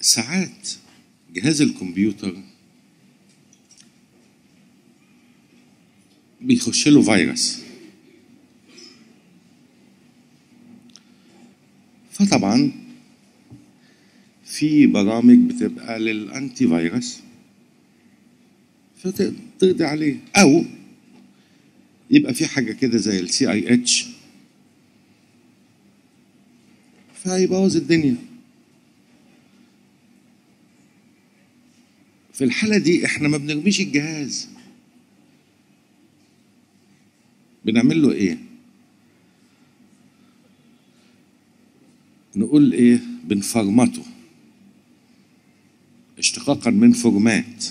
ساعات جهاز الكمبيوتر بيخش له فيروس فطبعا في برامج بتبقى للانتي فيروس فتقضي عليه او يبقى في حاجه كده زي السي اي اتش فيبوظ الدنيا في الحالة دي احنا ما بنرميش الجهاز بنعمل له ايه نقول ايه بنفرمته اشتقاقا من فورمات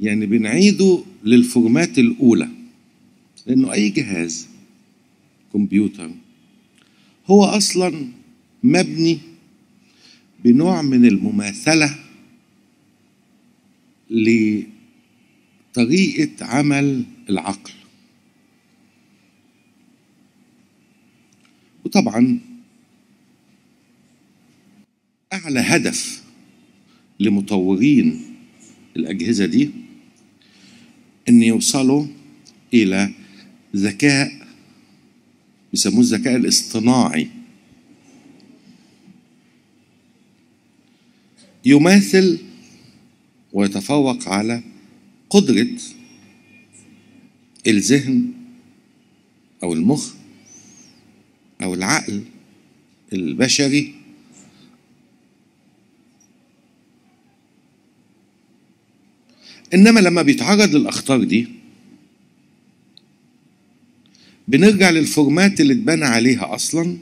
يعني بنعيده للفورمات الاولى لانه اي جهاز كمبيوتر هو اصلا مبني بنوع من المماثله لطريقه عمل العقل وطبعا اعلى هدف لمطورين الاجهزه دي ان يوصلوا الى ذكاء بيسموه الذكاء الاصطناعي يماثل ويتفوق على قدرة الذهن أو المخ أو العقل البشري إنما لما بيتعرض للأخطار دي بنرجع للفورمات اللي اتبنى عليها أصلا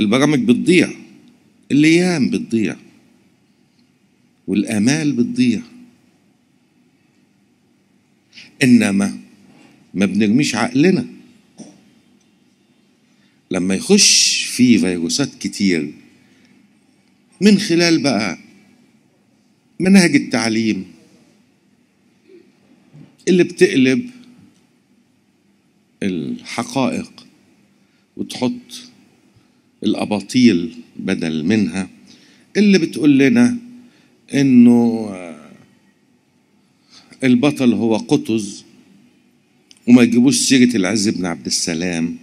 البرامج بتضيع الأيام بتضيع والامال بتضيع انما ما بنرميش عقلنا لما يخش في فيروسات كتير من خلال بقى مناهج التعليم اللي بتقلب الحقائق وتحط الاباطيل بدل منها اللي بتقول لنا انه آه، البطل هو قطز وما يجيبوش سيرة العز بن عبد السلام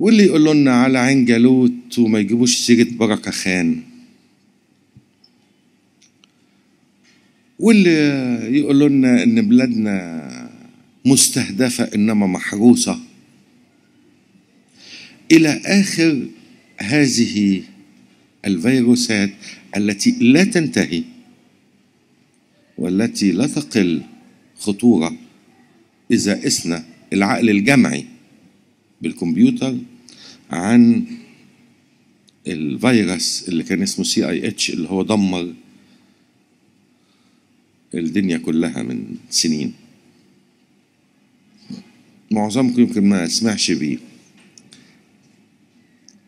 واللي يقولوا لنا على عين جالوت وما يجيبوش سيرة بركة خان واللي يقولوا لنا ان بلادنا مستهدفة انما محروسة الى اخر هذه الفيروسات التي لا تنتهي والتي لا تقل خطورة إذا أسنا العقل الجمعي بالكمبيوتر عن الفيروس اللي كان اسمه سي اي اتش اللي هو دمر الدنيا كلها من سنين معظمكم يمكن ما سمعش بيه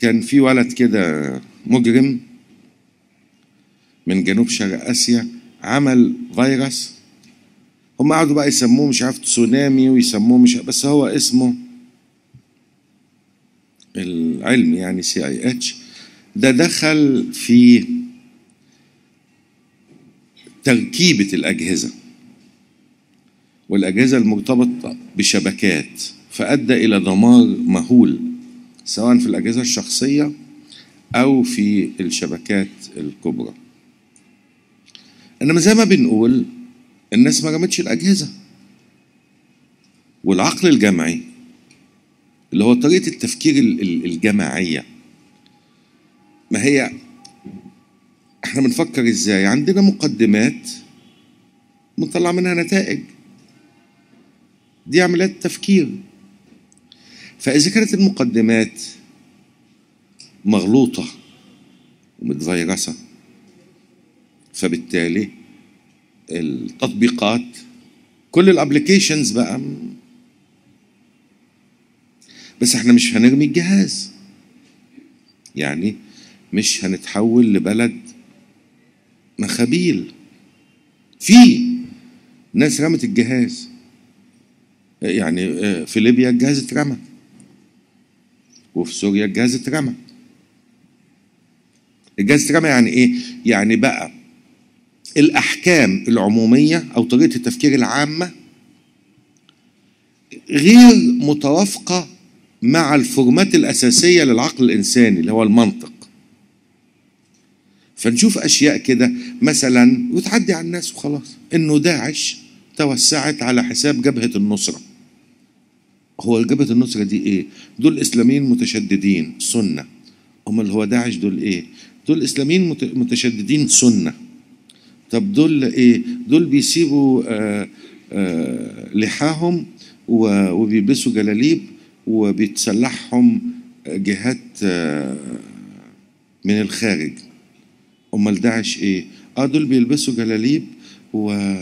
كان في ولد كده مجرم من جنوب شرق اسيا عمل فيروس هم قعدوا بقى يسموه مش عارف تسونامي ويسموه مش بس هو اسمه العلم يعني سي اي اتش ده دخل في تركيبة الأجهزة والأجهزة المرتبطة بشبكات فأدى إلى دمار مهول سواء في الأجهزة الشخصية أو في الشبكات الكبرى إنما زي ما بنقول الناس ما رمتش الأجهزة والعقل الجمعي اللي هو طريقة التفكير الجماعية ما هي احنا بنفكر ازاي عندنا مقدمات بنطلع منها نتائج دي عمليات تفكير فإذا كانت المقدمات مغلوطة ومتفيرسة فبالتالي التطبيقات كل الابلكيشنز بقى بس احنا مش هنرمي الجهاز يعني مش هنتحول لبلد مخابيل في ناس رمت الجهاز يعني آه، في ليبيا الجهاز اترمى وفي سوريا الجهاز اترمى الجهاز استجابه يعني ايه؟ يعني بقى الاحكام العموميه او طريقه التفكير العامه غير متوافقه مع الفورمات الاساسيه للعقل الانساني اللي هو المنطق فنشوف اشياء كده مثلا وتعدي على الناس وخلاص انه داعش توسعت على حساب جبهه النصره هو جبهه النصره دي ايه دول اسلاميين متشددين سنه امال هو داعش دول ايه دول اسلاميين متشددين سنه طب دول ايه دول بيسيبوا آآ آه، آآ آه، لحاهم وبيلبسوا جلاليب وبيتسلحهم جهات آه، من الخارج امال داعش ايه اه دول بيلبسوا جلاليب و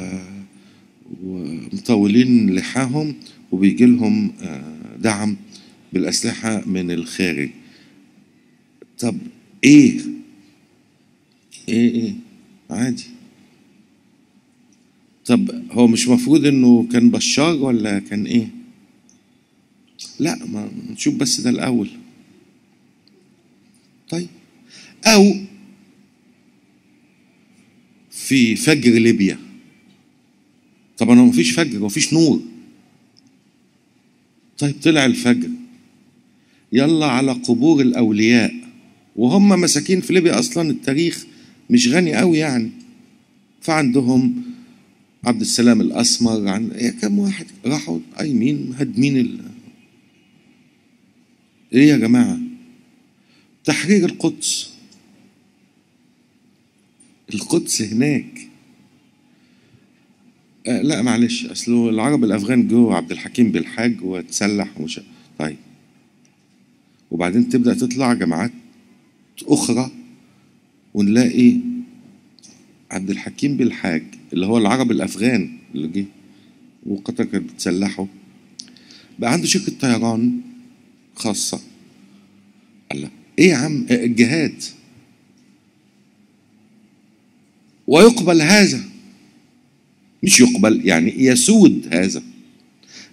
ومطولين لحاهم وبيجي لهم دعم بالاسلحه من الخارج طب ايه ايه ايه عادي طب هو مش مفروض انه كان بشار ولا كان ايه لا ما نشوف بس ده الاول طيب او في فجر ليبيا طب انا مفيش فجر مفيش نور طيب طلع الفجر يلا على قبور الاولياء وهم مساكين في ليبيا اصلا التاريخ مش غني قوي يعني فعندهم عبد السلام الاسمر عن يا إيه، كم واحد راحوا قايمين هادمين ال... ايه يا جماعه تحرير القدس القدس هناك آه لا معلش اصل العرب الافغان جوه عبد الحكيم بالحاج وتسلح ومش طيب وبعدين تبدا تطلع جماعات اخرى ونلاقي عبد الحكيم بالحاج اللي هو العرب الافغان اللي جه وقطر كانت بتسلحه بقى عنده شركه طيران خاصه الله ايه يا عم الجهاد ويقبل هذا مش يقبل يعني يسود هذا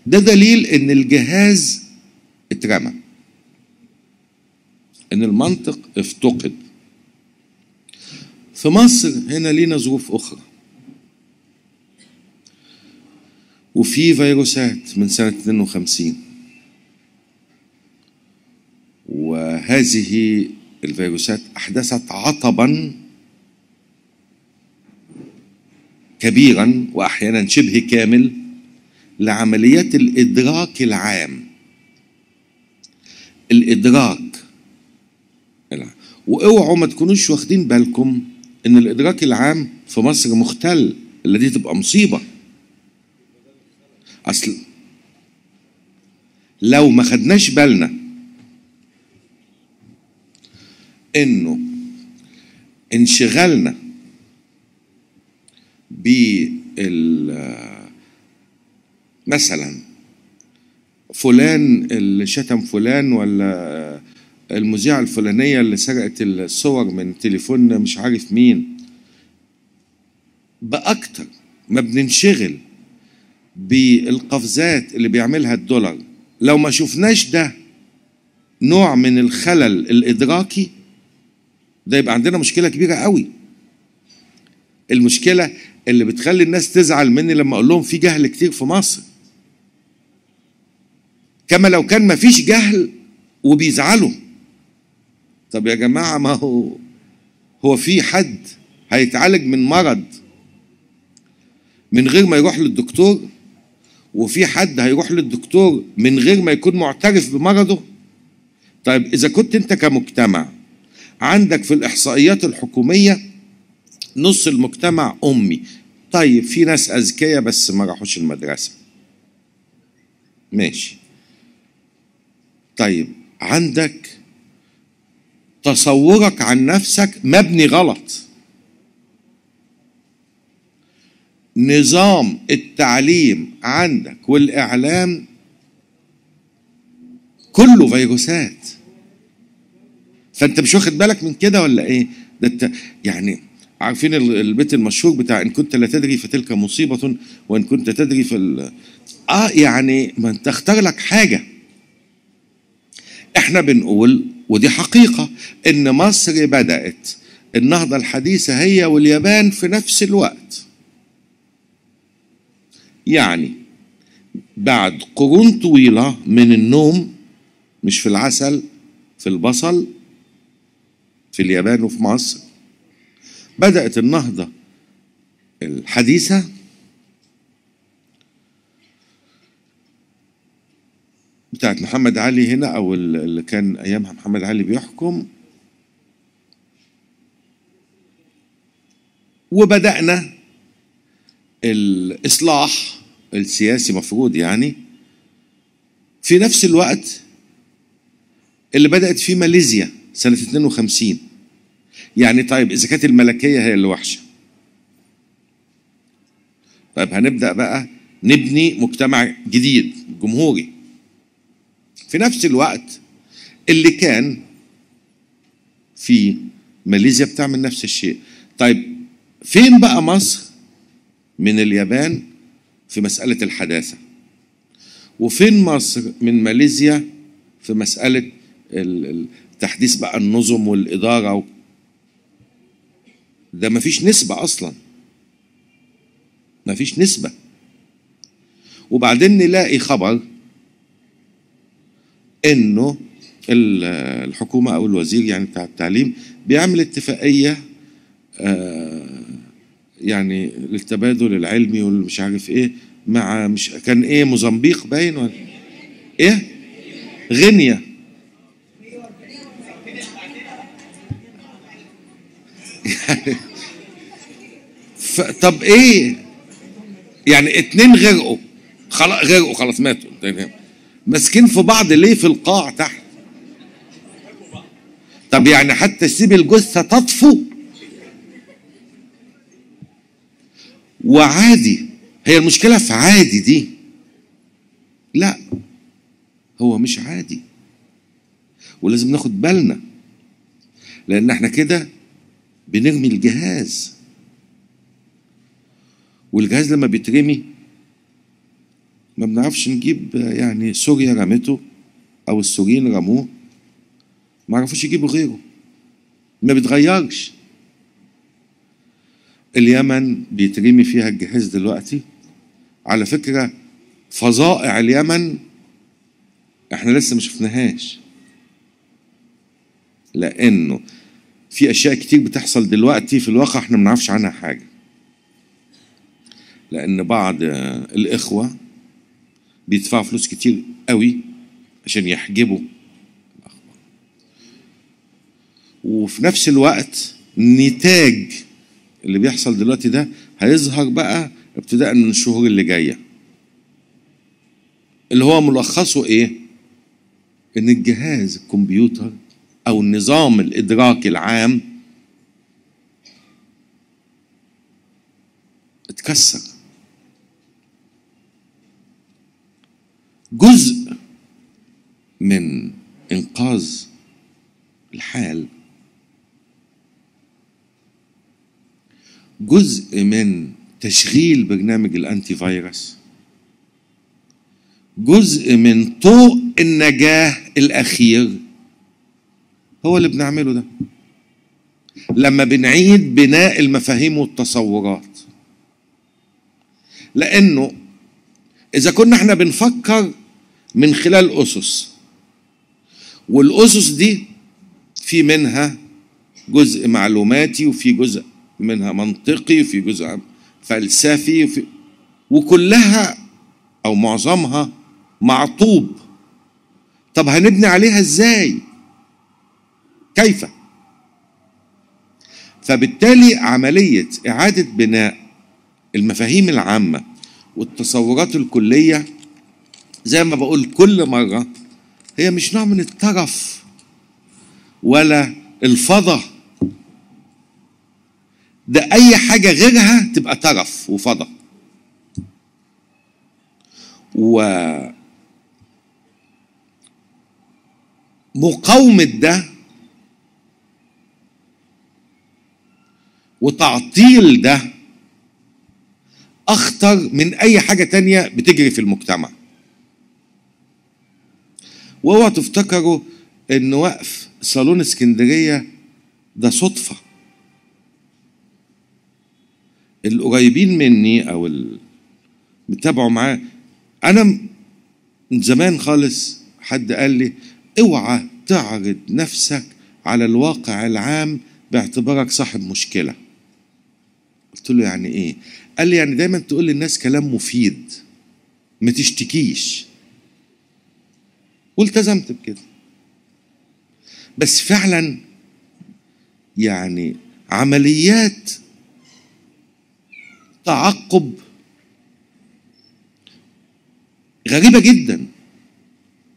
ده دليل ان الجهاز اترمى ان المنطق افتقد في مصر هنا لينا ظروف أخرى وفي فيروسات من سنة 52 وهذه الفيروسات أحدثت عطبا كبيرا وأحيانا شبه كامل لعمليات الإدراك العام الإدراك واوعوا ما تكونوش واخدين بالكم ان الادراك العام في مصر مختل اللي دي تبقى مصيبه اصل لو ما خدناش بالنا انه انشغالنا ب مثلا فلان اللي شتم فلان ولا المذيعة الفلانية اللي سرقت الصور من تليفون مش عارف مين بأكتر ما بننشغل بالقفزات اللي بيعملها الدولار لو ما شفناش ده نوع من الخلل الإدراكي ده يبقى عندنا مشكلة كبيرة قوي المشكلة اللي بتخلي الناس تزعل مني لما أقول لهم في جهل كتير في مصر كما لو كان ما فيش جهل وبيزعلوا طب يا جماعة ما هو هو في حد هيتعالج من مرض من غير ما يروح للدكتور وفي حد هيروح للدكتور من غير ما يكون معترف بمرضه طيب إذا كنت أنت كمجتمع عندك في الإحصائيات الحكومية نص المجتمع أمي طيب في ناس أذكياء بس ما راحوش المدرسة ماشي طيب عندك تصورك عن نفسك مبني غلط نظام التعليم عندك والاعلام كله فيروسات فانت مش واخد بالك من كده ولا ايه ده انت يعني عارفين البيت المشهور بتاع ان كنت لا تدري فتلك مصيبه وان كنت تدري فال اه يعني ما انت اختار لك حاجه احنا بنقول ودي حقيقة إن مصر بدأت النهضة الحديثة هي واليابان في نفس الوقت يعني بعد قرون طويلة من النوم مش في العسل في البصل في اليابان وفي مصر بدأت النهضة الحديثة بتاعت محمد علي هنا او اللي كان ايامها محمد علي بيحكم وبدانا الاصلاح السياسي مفروض يعني في نفس الوقت اللي بدات فيه ماليزيا سنه 52 يعني طيب اذا كانت الملكيه هي اللي وحشه طيب هنبدا بقى نبني مجتمع جديد جمهوري في نفس الوقت اللي كان في ماليزيا بتعمل نفس الشيء طيب فين بقى مصر من اليابان في مسألة الحداثة وفين مصر من ماليزيا في مسألة تحديث بقى النظم والإدارة و... ده مفيش نسبة أصلا مفيش نسبة وبعدين نلاقي خبر انه الحكومه او الوزير يعني بتاع التعليم بيعمل اتفاقيه آه، يعني للتبادل العلمي والمش عارف ايه مع مش كان ايه موزمبيق باين ولا ايه غينيا يعني ف... طب ايه يعني اتنين غرقوا خلاص غرقوا خلاص ماتوا ماسكين في بعض ليه في القاع تحت طب يعني حتى سيب الجثه تطفو وعادي هي المشكله في عادي دي لا هو مش عادي ولازم ناخد بالنا لان احنا كده بنرمي الجهاز والجهاز لما بيترمي ما بنعرفش نجيب يعني سوريا رمته او السوريين رموه ما عرفوش يجيبوا غيره ما بيتغيرش اليمن بيترمي فيها الجهاز دلوقتي على فكره فظائع اليمن احنا لسه ما شفناهاش لانه في اشياء كتير بتحصل دلوقتي في الواقع احنا ما نعرفش عنها حاجه لان بعض الاخوه بيدفعوا فلوس كتير قوي عشان يحجبوا الأخبار وفي نفس الوقت نتاج اللي بيحصل دلوقتي ده هيظهر بقى ابتداء من الشهور اللي جايه اللي هو ملخصه ايه ان الجهاز الكمبيوتر او النظام الادراكي العام اتكسر جزء من انقاذ الحال جزء من تشغيل برنامج الانتي فيروس جزء من طوق النجاه الاخير هو اللي بنعمله ده لما بنعيد بناء المفاهيم والتصورات لانه اذا كنا احنا بنفكر من خلال أسس والأسس دي في منها جزء معلوماتي وفي جزء منها منطقي وفي جزء فلسفي وفي وكلها أو معظمها معطوب طب هنبني عليها إزاي كيف فبالتالي عملية إعادة بناء المفاهيم العامة والتصورات الكلية زي ما بقول كل مرة هي مش نوع من الترف ولا الفضة ده أي حاجة غيرها تبقى ترف وفضة و مقاومة ده وتعطيل ده أخطر من أي حاجة تانية بتجري في المجتمع واوعوا تفتكروا ان وقف صالون اسكندريه ده صدفه القريبين مني او اللي بيتابعوا معاه انا من زمان خالص حد قال لي اوعى تعرض نفسك على الواقع العام باعتبارك صاحب مشكله قلت له يعني ايه قال لي يعني دايما تقول للناس كلام مفيد ما تشتكيش والتزمت بكده بس فعلا يعني عمليات تعقب غريبه جدا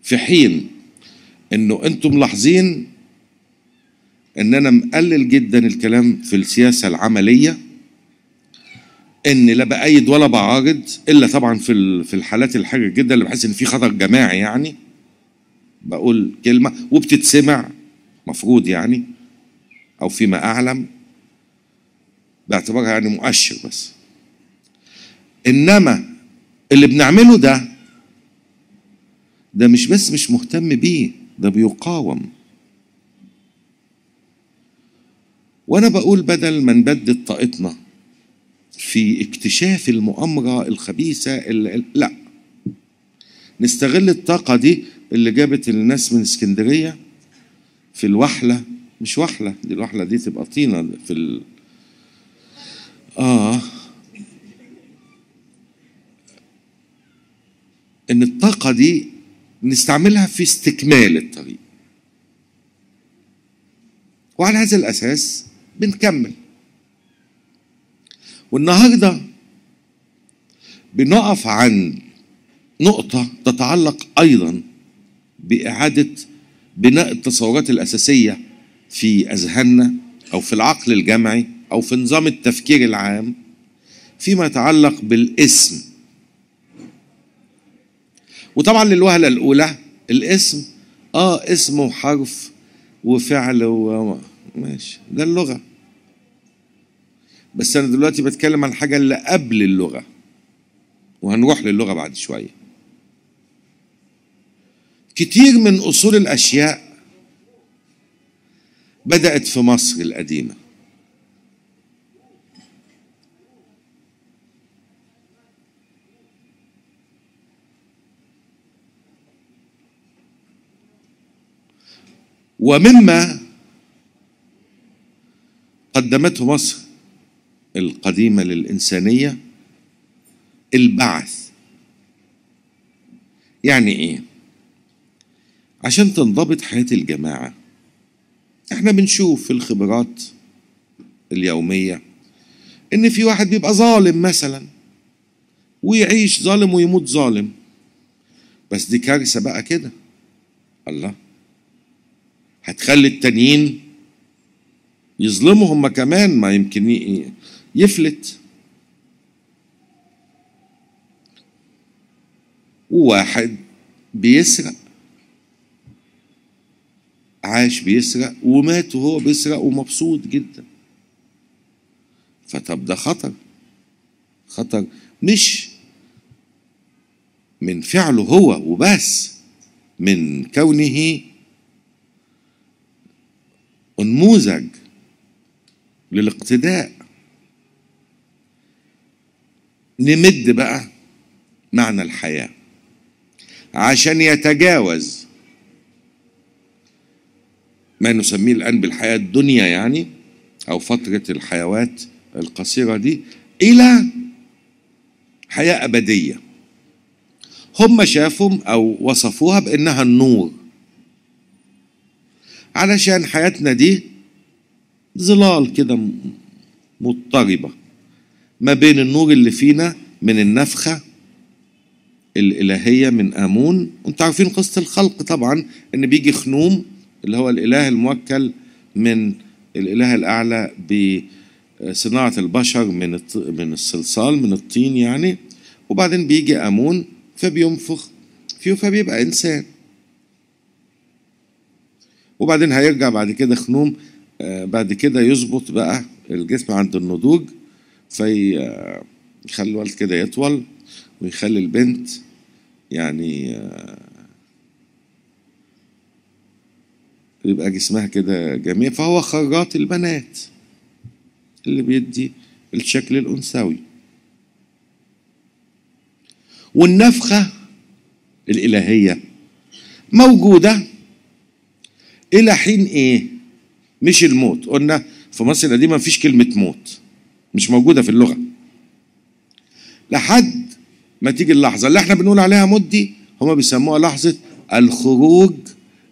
في حين انه انتم ملاحظين ان انا مقلل جدا الكلام في السياسه العمليه ان لا بايد ولا بعارض الا طبعا في في الحالات الحرجه جدا اللي بحس ان في خطر جماعي يعني بقول كلمة وبتتسمع مفروض يعني أو فيما أعلم باعتبارها يعني مؤشر بس إنما اللي بنعمله ده ده مش بس مش مهتم بيه ده بيقاوم وأنا بقول بدل ما نبدد طاقتنا في اكتشاف المؤامرة الخبيثة لا نستغل الطاقة دي اللي جابت الناس من اسكندرية في الوحلة مش وحلة دي الوحلة دي تبقى طينة في ال... آه إن الطاقة دي نستعملها في استكمال الطريق وعلى هذا الأساس بنكمل والنهاردة بنقف عند نقطة تتعلق أيضا بإعادة بناء التصورات الأساسية في أذهاننا أو في العقل الجمعي أو في نظام التفكير العام فيما يتعلق بالاسم وطبعا للوهلة الأولى الاسم آه اسم وحرف وفعل و... ماشي ده اللغة بس أنا دلوقتي بتكلم عن حاجة اللي قبل اللغة وهنروح للغة بعد شوية كتير من اصول الاشياء بدات في مصر القديمه ومما قدمته مصر القديمه للانسانيه البعث يعني ايه عشان تنضبط حياة الجماعة احنا بنشوف في الخبرات اليومية ان في واحد بيبقى ظالم مثلا ويعيش ظالم ويموت ظالم بس دي كارثة بقى كده الله هتخلي التانيين يظلموا هما كمان ما يمكن يفلت وواحد بيسرق عاش بيسرق ومات وهو بيسرق ومبسوط جدا فطب ده خطر خطر مش من فعله هو وبس من كونه انموذج للاقتداء نمد بقى معنى الحياه عشان يتجاوز ما نسميه الآن بالحياة الدنيا يعني أو فترة الحيوات القصيرة دي إلى حياة أبدية هم شافوا أو وصفوها بأنها النور علشان حياتنا دي ظلال كده مضطربة ما بين النور اللي فينا من النفخة الإلهية من آمون وانتوا عارفين قصة الخلق طبعا إن بيجي خنوم اللي هو الإله الموكل من الإله الأعلى بصناعة البشر من من الصلصال من الطين يعني وبعدين بيجي أمون فبينفخ فيه فبيبقى إنسان وبعدين هيرجع بعد كده خنوم آه، بعد كده يظبط بقى الجسم عند النضوج في آه، يخلي الولد كده يطول ويخلي البنت يعني آه، ويبقى جسمها كده جميل فهو خراط البنات اللي بيدي الشكل الأنثوي والنفخة الإلهية موجودة إلى حين إيه؟ مش الموت قلنا في مصر القديمة مفيش كلمة موت مش موجودة في اللغة لحد ما تيجي اللحظة اللي احنا بنقول عليها موت دي هما بيسموها لحظة الخروج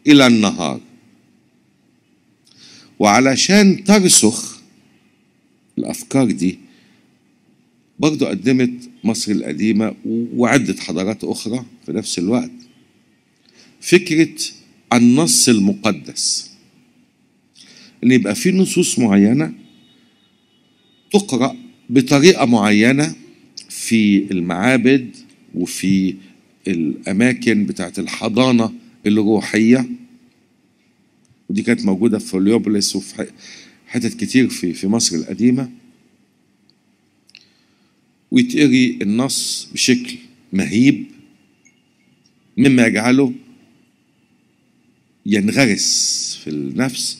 إلى النهار وعلشان ترسخ الأفكار دي برضو قدمت مصر القديمة وعدة حضارات أخرى في نفس الوقت فكرة النص المقدس ان يبقى في نصوص معينه تقرا بطريقه معينه في المعابد وفي الاماكن بتاعت الحضانه الروحيه ودي كانت موجوده في ليوبوليس وفي حتت كتير في في مصر القديمه ويتقري النص بشكل مهيب مما يجعله ينغرس في النفس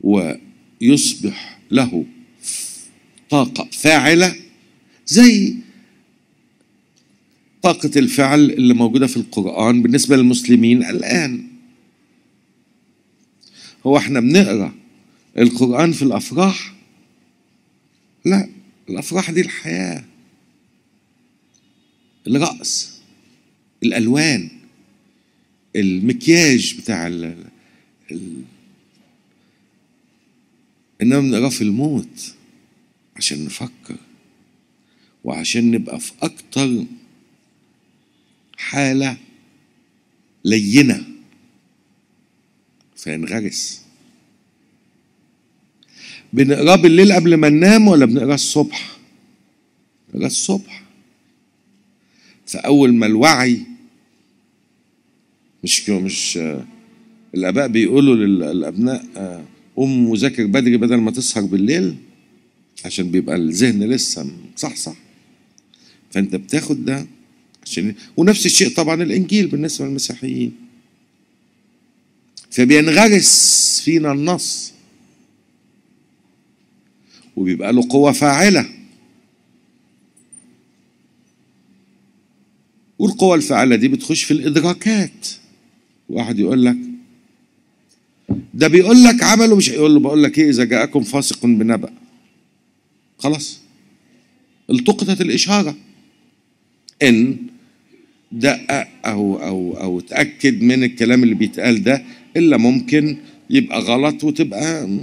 ويصبح له طاقة فاعلة زي طاقة الفعل اللي موجودة في القرآن بالنسبة للمسلمين الآن هو احنا بنقرا القرآن في الأفراح؟ لا الأفراح دي الحياة الرقص الألوان المكياج بتاع ال... إنما بنقراه في الموت عشان نفكر وعشان نبقى في أكتر حالة لينه فينغرس بنقراه بالليل قبل ما ننام ولا بنقراه الصبح بنقراه الصبح فأول ما الوعي مش مش الآباء بيقولوا للأبناء قوم وذاكر بدري بدل ما تسهر بالليل عشان بيبقى الذهن لسه مصحصح فأنت بتاخد ده عشان ونفس الشيء طبعا الإنجيل بالنسبة للمسيحيين فبينغرس فينا النص وبيبقى له قوة فاعلة والقوة الفاعلة دي بتخش في الإدراكات واحد يقول لك ده بيقول لك عمله مش يقول له بقول لك ايه إذا جاءكم فاسق بنبأ خلاص التقطت الإشارة إن دقق أو أو أو تأكد من الكلام اللي بيتقال ده إلا ممكن يبقى غلط وتبقى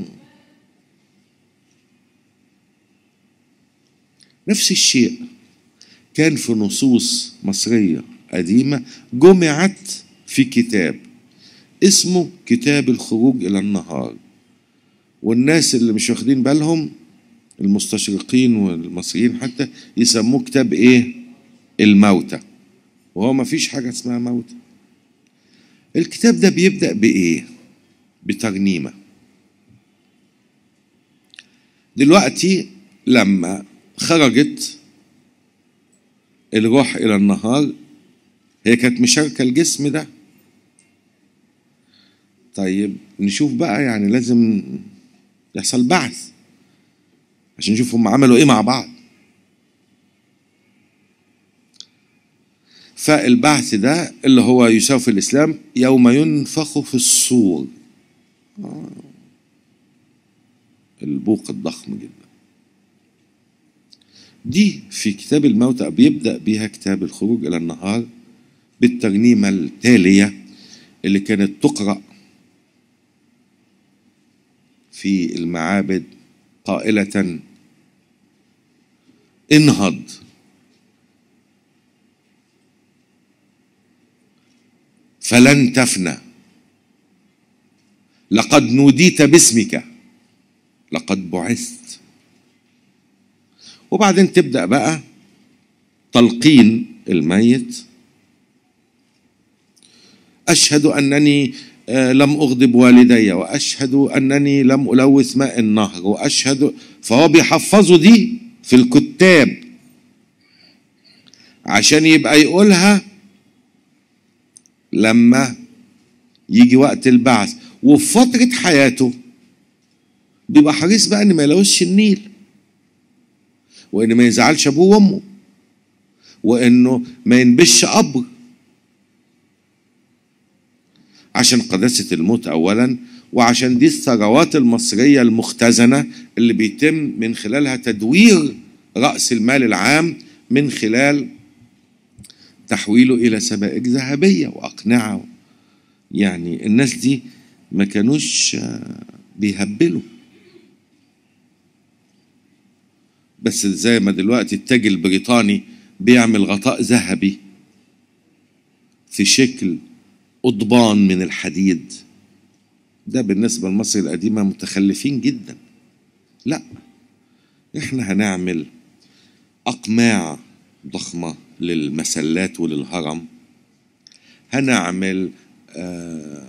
نفس الشيء كان في نصوص مصرية قديمة جمعت في كتاب اسمه كتاب الخروج إلى النهار والناس اللي مش واخدين بالهم المستشرقين والمصريين حتى يسموه كتاب ايه الموتى وهو ما فيش حاجة اسمها موتى الكتاب ده بيبدأ بإيه؟ بترنيمة دلوقتي لما خرجت الروح إلى النهار هي كانت مشاركة الجسم ده طيب نشوف بقى يعني لازم يحصل بعث عشان نشوف هم عملوا ايه مع بعض فالبعث ده اللي هو يساوي في الإسلام يوم ينفخ في الصور آه. البوق الضخم جدا دي في كتاب الموتى بيبدأ بيها كتاب الخروج إلى النهار بالترنيمة التالية اللي كانت تقرأ في المعابد قائلة انهض فلن تفنى لقد نوديت باسمك لقد بعثت وبعدين تبدا بقى تلقين الميت اشهد انني آه، لم اغضب والدي واشهد انني لم الوث ماء النهر واشهد فهو بيحفظه دي في الكتاب عشان يبقى يقولها لما يجي وقت البعث وفي فترة حياته بيبقى حريص بقى ان ما يلوش النيل وان ما يزعلش ابوه وامه وانه ما ينبش قبر عشان قداسة الموت اولا وعشان دي الثروات المصرية المختزنة اللي بيتم من خلالها تدوير رأس المال العام من خلال تحويله إلى سبائك ذهبية وأقنعة يعني الناس دي ما كانوش آه، بيهبلوا بس زي ما دلوقتي التاج البريطاني بيعمل غطاء ذهبي في شكل قضبان من الحديد ده بالنسبة لمصر القديمة متخلفين جدا لا احنا هنعمل أقماع ضخمة للمسلات وللهرم هنعمل آه،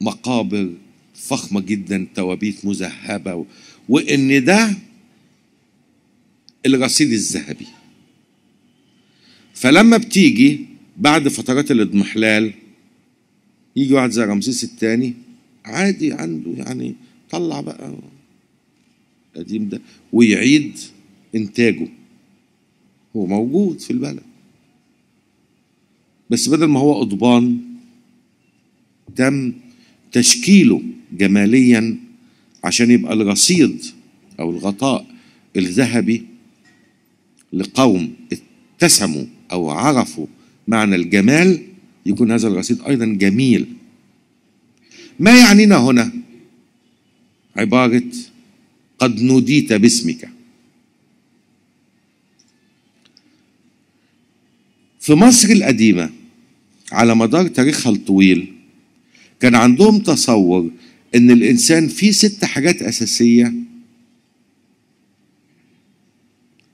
مقابر فخمه جدا توابيت مذهبه وان ده الرصيد الذهبي فلما بتيجي بعد فترات الاضمحلال يجي واحد زي رمسيس الثاني عادي عنده يعني طلع بقى القديم ده ويعيد انتاجه هو موجود في البلد بس بدل ما هو قضبان تم تشكيله جماليا عشان يبقى الرصيد او الغطاء الذهبي لقوم اتسموا او عرفوا معنى الجمال يكون هذا الرصيد ايضا جميل ما يعنينا هنا عباره قد نوديت باسمك في مصر القديمة على مدار تاريخها الطويل كان عندهم تصور ان الانسان فيه ست حاجات اساسية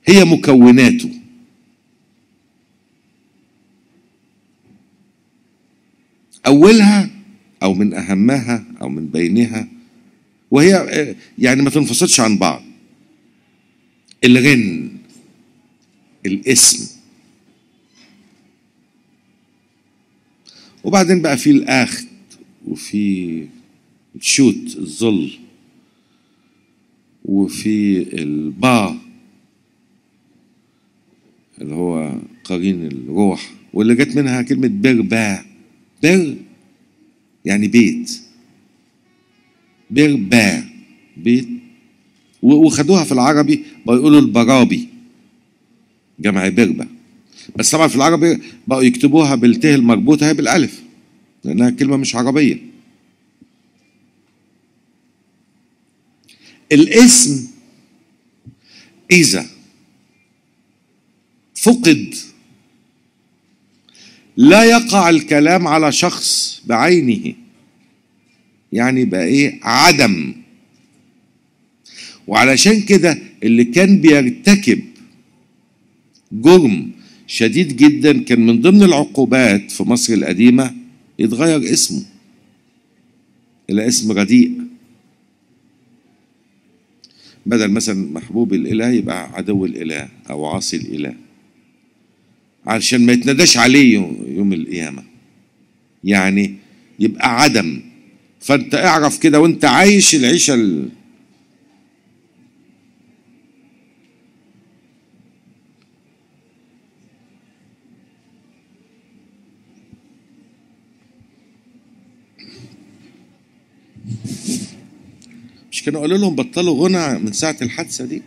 هي مكوناته اولها او من اهمها او من بينها وهي آه، يعني ما تنفصلش عن بعض الغن الاسم وبعدين بقى في الاخت وفي الشوت الظل وفي البا اللي هو قرين الروح واللي جت منها كلمة بربا بر يعني بيت بربا بيت وخدوها في العربي بيقولوا البرابي جمع بربة بس طبعا في العربي بقوا يكتبوها بالتاء المربوطة هي بالألف لأنها كلمة مش عربية الاسم إذا فقد لا يقع الكلام على شخص بعينه يعني بقى ايه عدم وعلشان كده اللي كان بيرتكب جرم شديد جدا كان من ضمن العقوبات في مصر القديمة يتغير اسمه إلى اسم رديء بدل مثلا محبوب الإله يبقى عدو الإله أو عاصي الإله علشان ما يتنداش عليه يوم القيامة يعني يبقى عدم فانت اعرف كده وانت عايش العيشه ال... مش كانوا قالوا لهم بطلوا غنى من ساعه الحادثه دي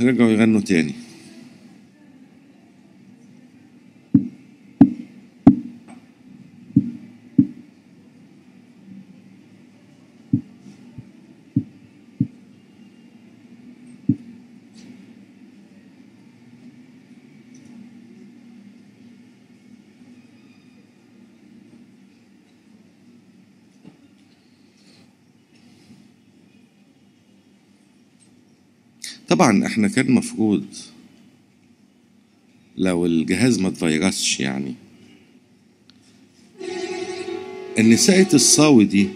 رجعوا يغنوا تاني طبعا احنا كان مفروض لو الجهاز ما اتفيرسش يعني ان ساقة الصاوي دي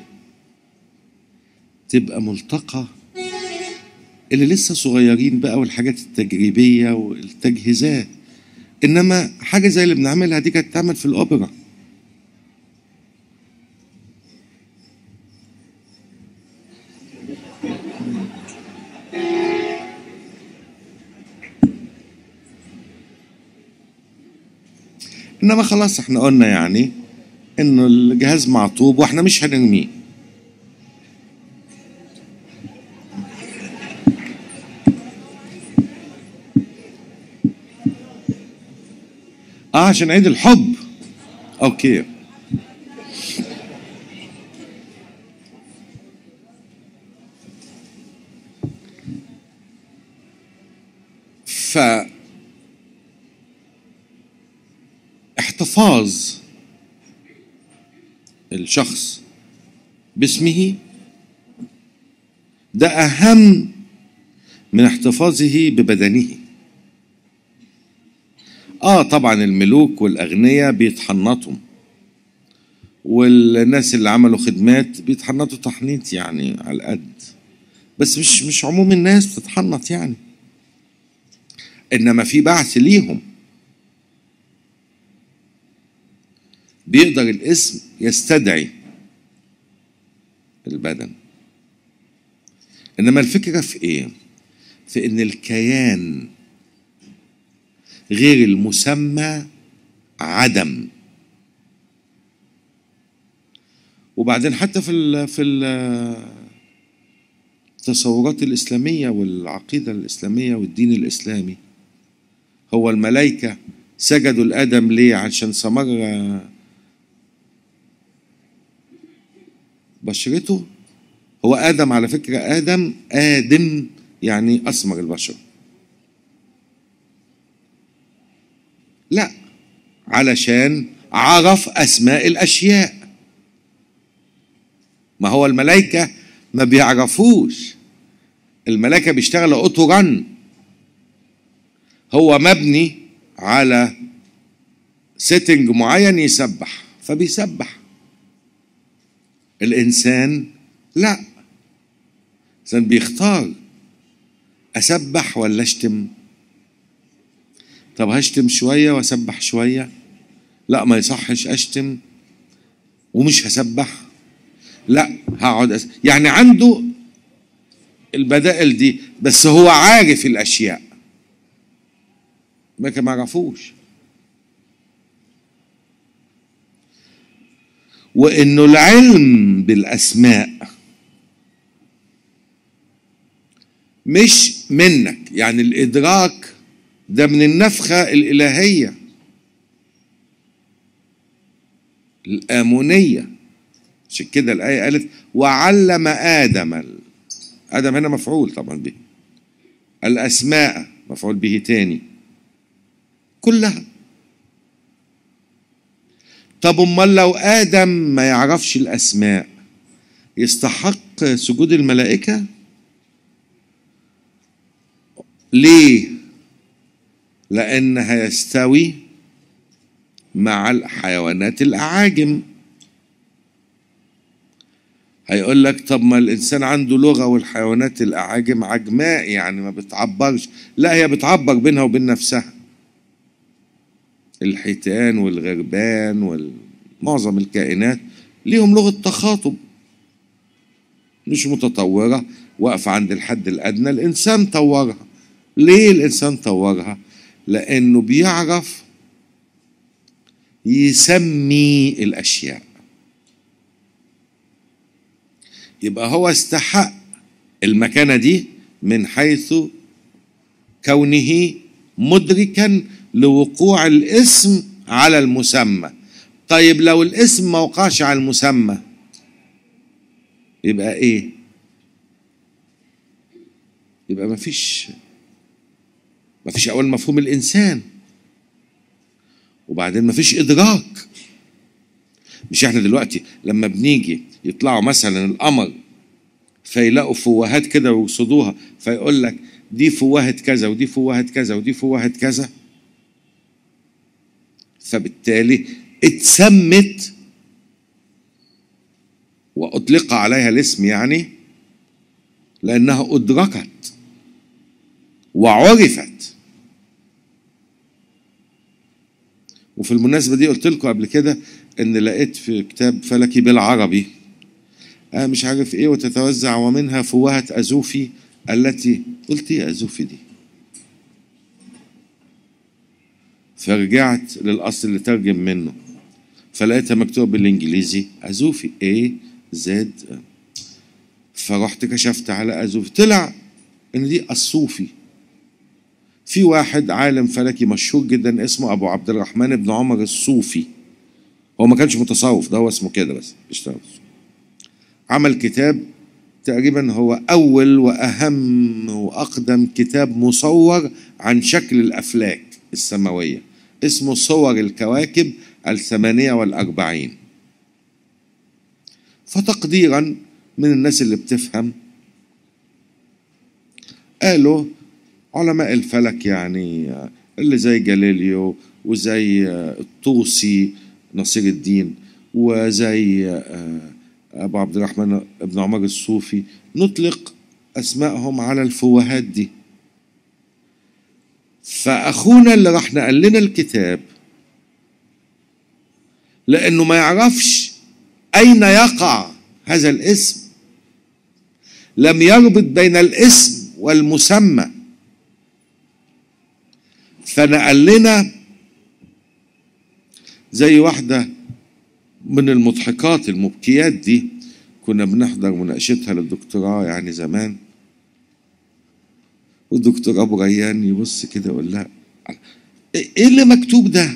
تبقى ملتقى اللي لسه صغيرين بقى والحاجات التجريبية والتجهيزات انما حاجة زي اللي بنعملها دي كانت تعمل في الاوبرا انما خلاص احنا قلنا يعني انه الجهاز معطوب واحنا مش هنرميه اه عشان عيد الحب اوكي ف الفاظ الشخص باسمه ده اهم من احتفاظه ببدنه اه طبعا الملوك والاغنياء بيتحنطوا والناس اللي عملوا خدمات بيتحنطوا تحنيط يعني على القد بس مش مش عموم الناس بتتحنط يعني انما في بعث ليهم بيقدر الاسم يستدعي البدن انما الفكره في ايه في ان الكيان غير المسمى عدم وبعدين حتى في الـ في التصورات الاسلاميه والعقيده الاسلاميه والدين الاسلامي هو الملائكه سجدوا لادم ليه عشان سمر بشرته هو آدم على فكرة آدم آدم يعني أسمر البشر لا علشان عرف أسماء الأشياء ما هو الملائكة ما بيعرفوش الملائكة بيشتغلوا أطرا هو مبني على سيتنج معين يسبح فبيسبح الإنسان لا الإنسان بيختار أسبح ولا أشتم طب هشتم شوية وأسبح شوية لا ما يصحش أشتم ومش هسبح لا هقعد أس... يعني عنده البدائل دي بس هو عارف الأشياء ما كان ما عرفوش وانه العلم بالاسماء مش منك يعني الادراك ده من النفخه الالهيه الامونيه عشان كده الايه قالت وعلم ادم ادم هنا مفعول طبعا به الاسماء مفعول به تاني كلها طب امال لو ادم ما يعرفش الاسماء يستحق سجود الملائكه ليه لان هيستوي مع الحيوانات الاعاجم هيقول لك طب ما الانسان عنده لغه والحيوانات الاعاجم عجماء يعني ما بتعبرش لا هي بتعبر بينها وبين نفسها الحيتان والغربان ومعظم الكائنات ليهم لغة تخاطب مش متطورة واقفة عند الحد الأدنى الإنسان طورها ليه الإنسان طورها؟ لأنه بيعرف يسمي الأشياء يبقى هو استحق المكانة دي من حيث كونه مدركا لوقوع الاسم على المسمى طيب لو الاسم ما وقعش على المسمى يبقى ايه يبقى مفيش مفيش اول مفهوم الانسان وبعدين مفيش ادراك مش احنا دلوقتي لما بنيجي يطلعوا مثلا القمر فيلاقوا فوهات كده ويصدوها فيقول لك دي فوهة كذا ودي فوهة كذا ودي فوهة كذا فبالتالي اتسمت وأطلق عليها الاسم يعني لأنها أدركت وعرفت وفي المناسبة دي قلت لكم قبل كده إن لقيت في كتاب فلكي بالعربي أنا مش عارف إيه وتتوزع ومنها فوهة أزوفي التي قلت إيه أزوفي دي فرجعت للأصل اللي ترجم منه فلقيتها مكتوب بالإنجليزي أزوفي A Z فرحت كشفت على أزوفي طلع إن دي الصوفي في واحد عالم فلكي مشهور جدا اسمه أبو عبد الرحمن بن عمر الصوفي هو ما كانش متصوف ده هو اسمه كده بس اشتغل عمل كتاب تقريبا هو أول وأهم وأقدم كتاب مصور عن شكل الأفلاك السماوية اسمه صور الكواكب الثمانية والأربعين فتقديرا من الناس اللي بتفهم قالوا علماء الفلك يعني اللي زي جاليليو وزي الطوسي آه، نصير الدين وزي آه، أبو عبد الرحمن بن عمر الصوفي نطلق أسمائهم على الفوهات دي فأخونا اللي راح نقل لنا الكتاب لأنه ما يعرفش أين يقع هذا الاسم لم يربط بين الاسم والمسمى فنقل لنا زي واحدة من المضحكات المبكيات دي كنا بنحضر مناقشتها للدكتوراه يعني زمان والدكتور ابو ريان يبص كده يقول لا ايه اللي مكتوب ده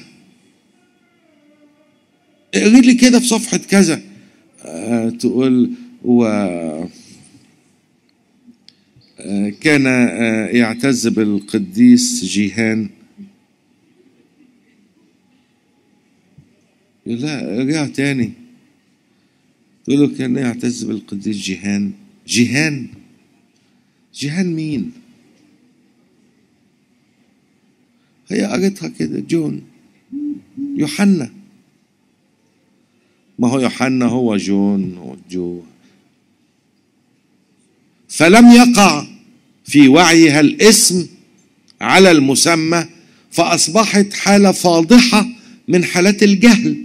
اقري لي كده في صفحه كذا آه تقول و آه، كان آه، يعتز بالقديس جيهان يقول لا ارجع تاني تقول له كان يعتز بالقديس جيهان جيهان جيهان مين هي قريتها كده جون يوحنا ما هو يوحنا هو جون وجو فلم يقع في وعيها الاسم على المسمى فاصبحت حاله فاضحه من حالات الجهل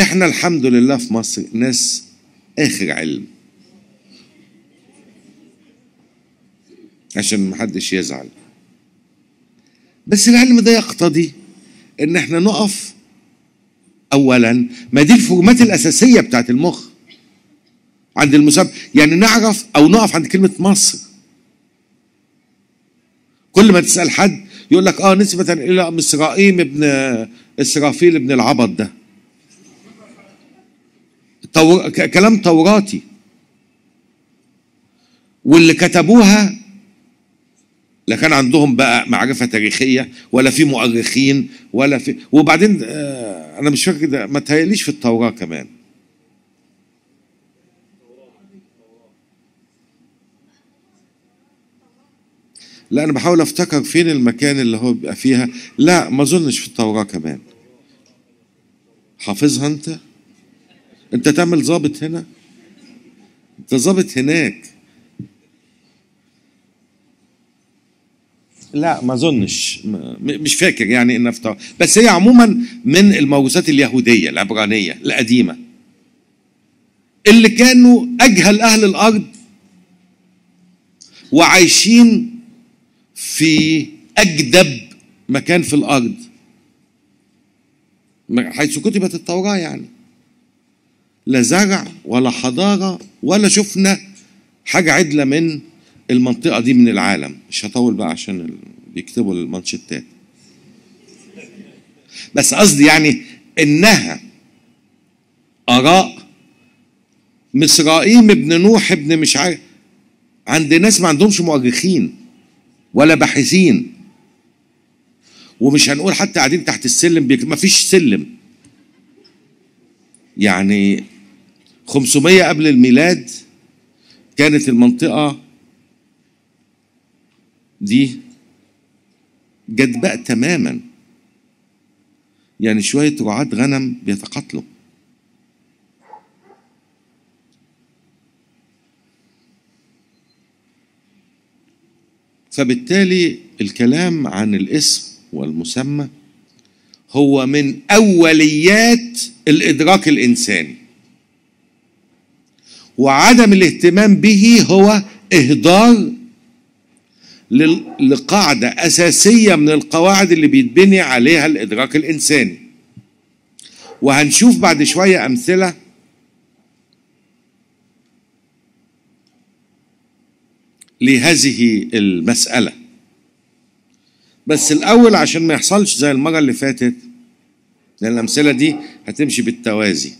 احنا الحمد لله في مصر ناس اخر علم عشان ما حدش يزعل بس العلم ده يقتضي ان احنا نقف اولا ما دي الفورمات الاساسيه بتاعت المخ عند المسابقه يعني نعرف او نقف عند كلمه مصر كل ما تسال حد يقول لك اه نسبه الى مصرائيم ابن اسرافيل ابن العبط ده طور... كلام توراتي واللي كتبوها لا كان عندهم بقى معرفه تاريخيه ولا في مؤرخين ولا في وبعدين آه انا مش فاكر ده ما تهيأليش في التوراه كمان لا انا بحاول افتكر فين المكان اللي هو بيبقى فيها لا ما اظنش في التوراه كمان حافظها انت انت تعمل ظابط هنا انت ظابط هناك لا ما اظنش مش فاكر يعني ان بس هي عموما من الموروثات اليهوديه العبرانيه القديمه اللي كانوا اجهل اهل الارض وعايشين في اجدب مكان في الارض حيث كتبت التوراه يعني لا زرع ولا حضاره ولا شفنا حاجه عدله من المنطقة دي من العالم مش هطول بقى عشان بيكتبوا المانشيتات بس قصدي يعني انها اراء مصرائيم ابن نوح ابن مش عارف عند ناس ما عندهمش مؤرخين ولا باحثين ومش هنقول حتى قاعدين تحت السلم بيك... مفيش سلم يعني 500 قبل الميلاد كانت المنطقة دي جدباء تماما يعني شوية رعاة غنم بيتقاتلوا فبالتالي الكلام عن الاسم والمسمى هو من اوليات الادراك الانساني وعدم الاهتمام به هو اهدار لقاعدة أساسية من القواعد اللي بيتبني عليها الإدراك الإنساني وهنشوف بعد شوية أمثلة لهذه المسألة بس الأول عشان ما يحصلش زي المرة اللي فاتت لأن الأمثلة دي هتمشي بالتوازي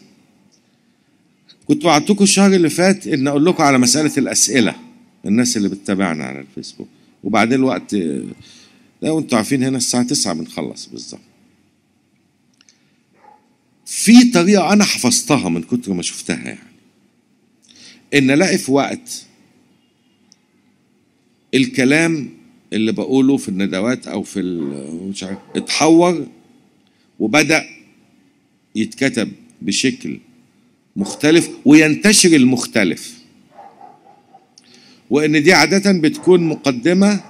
كنت وعدتكم الشهر اللي فات إن أقول لكم على مسألة الأسئلة الناس اللي بتتابعنا على الفيسبوك وبعدين الوقت لا وانتم عارفين هنا الساعه 9 بنخلص بالظبط في طريقه انا حفظتها من كتر ما شفتها يعني ان الاقي في وقت الكلام اللي بقوله في الندوات او في مش عارف اتحور وبدا يتكتب بشكل مختلف وينتشر المختلف وان دي عاده بتكون مقدمه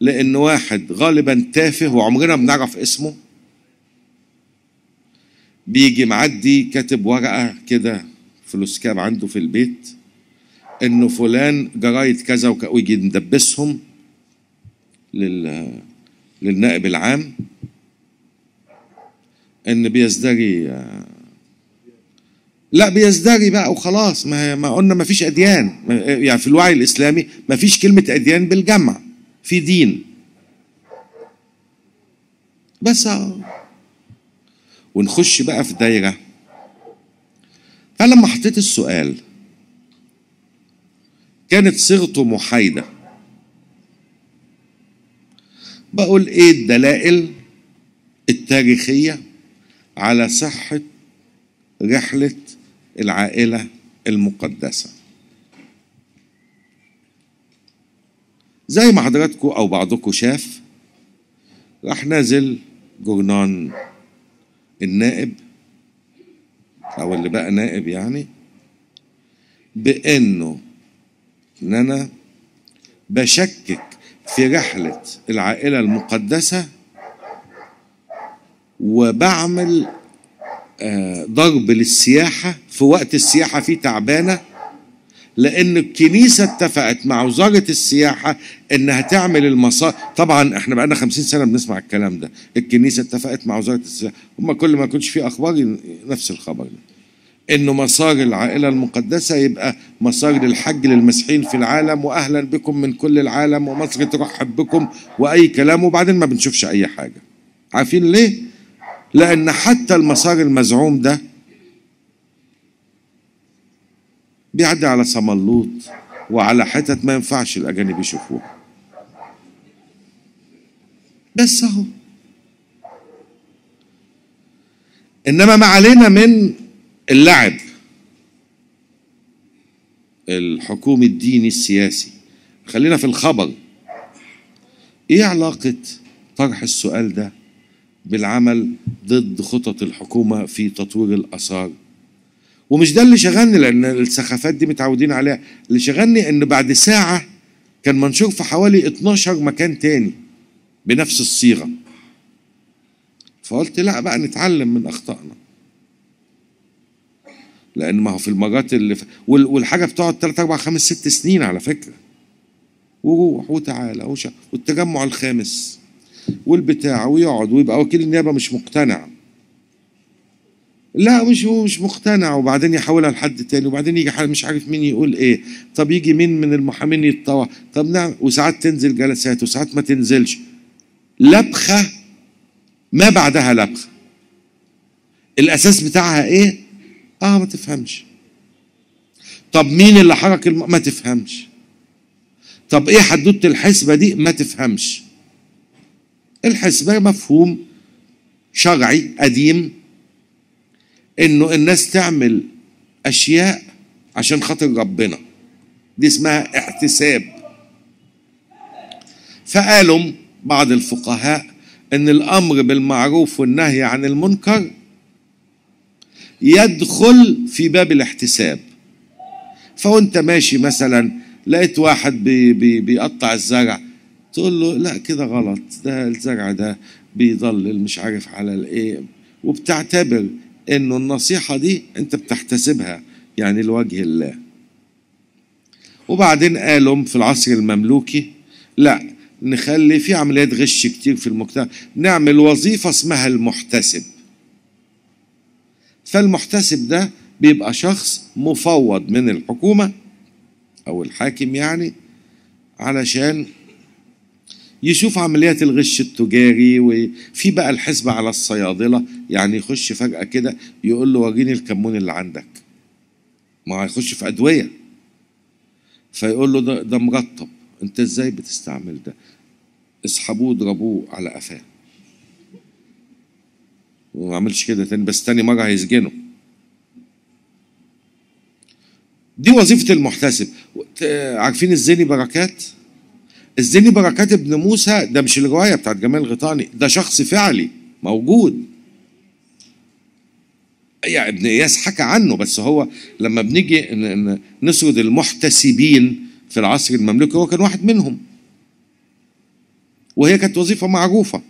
لان واحد غالبا تافه وعمرنا بنعرف اسمه بيجي معدي كاتب ورقه كده فلوس كاب عنده في البيت انه فلان جرايد كذا ويجي ندبسهم لل للنائب العام ان بيزدري لا بيزدري بقى وخلاص ما, ما قلنا ما فيش أديان يعني في الوعي الإسلامي ما فيش كلمة أديان بالجمع في دين بس ونخش بقى في دايرة فلما حطيت السؤال كانت صيغته محايدة بقول ايه الدلائل التاريخية على صحة رحلة العائله المقدسه زي ما حضراتكم او بعضكم شاف راح نازل جورنان النائب او اللي بقى نائب يعني بانه ان انا بشكك في رحله العائله المقدسه وبعمل ضرب للسياحة في وقت السياحة فيه تعبانة لأن الكنيسة اتفقت مع وزارة السياحة إنها تعمل المصائف طبعا إحنا بقالنا 50 سنة بنسمع الكلام ده الكنيسة اتفقت مع وزارة السياحة هم كل ما يكونش في أخبار نفس الخبر ده انه مسار العائله المقدسه يبقى مسار للحج للمسيحيين في العالم واهلا بكم من كل العالم ومصر ترحب بكم واي كلام وبعدين ما بنشوفش اي حاجه عارفين ليه لأن حتى المسار المزعوم ده بيعدي على صملوط وعلى حتت ما ينفعش الأجانب يشوفوها بس أهو إنما ما علينا من اللعب الحكومي الديني السياسي خلينا في الخبر ايه علاقة طرح السؤال ده بالعمل ضد خطط الحكومة في تطوير الآثار ومش ده اللي شغلني لأن السخافات دي متعودين عليها اللي شغلني إن بعد ساعة كان منشور في حوالي 12 مكان تاني بنفس الصيغة فقلت لا بقى نتعلم من أخطائنا لأن ما هو في المرات اللي ف... والحاجة بتقعد 3 4 5 6 سنين على فكرة وروح وتعالى وش... والتجمع الخامس والبتاع ويقعد ويبقى وكيل النيابه مش مقتنع لا مش هو مش مقتنع وبعدين يحولها لحد تاني وبعدين يجي حد مش عارف مين يقول ايه طب يجي مين من المحامين يتطوع طب نعم وساعات تنزل جلسات وساعات ما تنزلش لبخه ما بعدها لبخه الاساس بتاعها ايه اه ما تفهمش طب مين اللي حرك الم... ما تفهمش طب ايه حدوته الحسبه دي ما تفهمش الحسبة مفهوم شرعي قديم انه الناس تعمل اشياء عشان خاطر ربنا دي اسمها احتساب فقالوا بعض الفقهاء ان الامر بالمعروف والنهي عن المنكر يدخل في باب الاحتساب فوانت ماشي مثلا لقيت واحد بي بي بيقطع الزرع تقول له لا كده غلط ده الزرع ده بيضل مش عارف على الايه وبتعتبر انه النصيحه دي انت بتحتسبها يعني لوجه الله وبعدين قالوا في العصر المملوكي لا نخلي في عمليات غش كتير في المجتمع نعمل وظيفه اسمها المحتسب فالمحتسب ده بيبقى شخص مفوض من الحكومه او الحاكم يعني علشان يشوف عمليات الغش التجاري وفي بقى الحسبة على الصيادلة يعني يخش فجأة كده يقول له وريني الكمون اللي عندك ما هيخش في أدوية فيقول له ده, ده مرطب أنت إزاي بتستعمل ده اسحبوه اضربوه على قفاه وما عملش كده تاني بس تاني مرة هيسجنه دي وظيفة المحتسب آه، عارفين الزني بركات؟ الزني بركات ابن موسى ده مش الروايه بتاعت جمال الغيطاني ده شخص فعلي موجود يعني ابن اياس حكى عنه بس هو لما بنيجي نسرد المحتسبين في العصر المملوكي هو كان واحد منهم وهي كانت وظيفه معروفه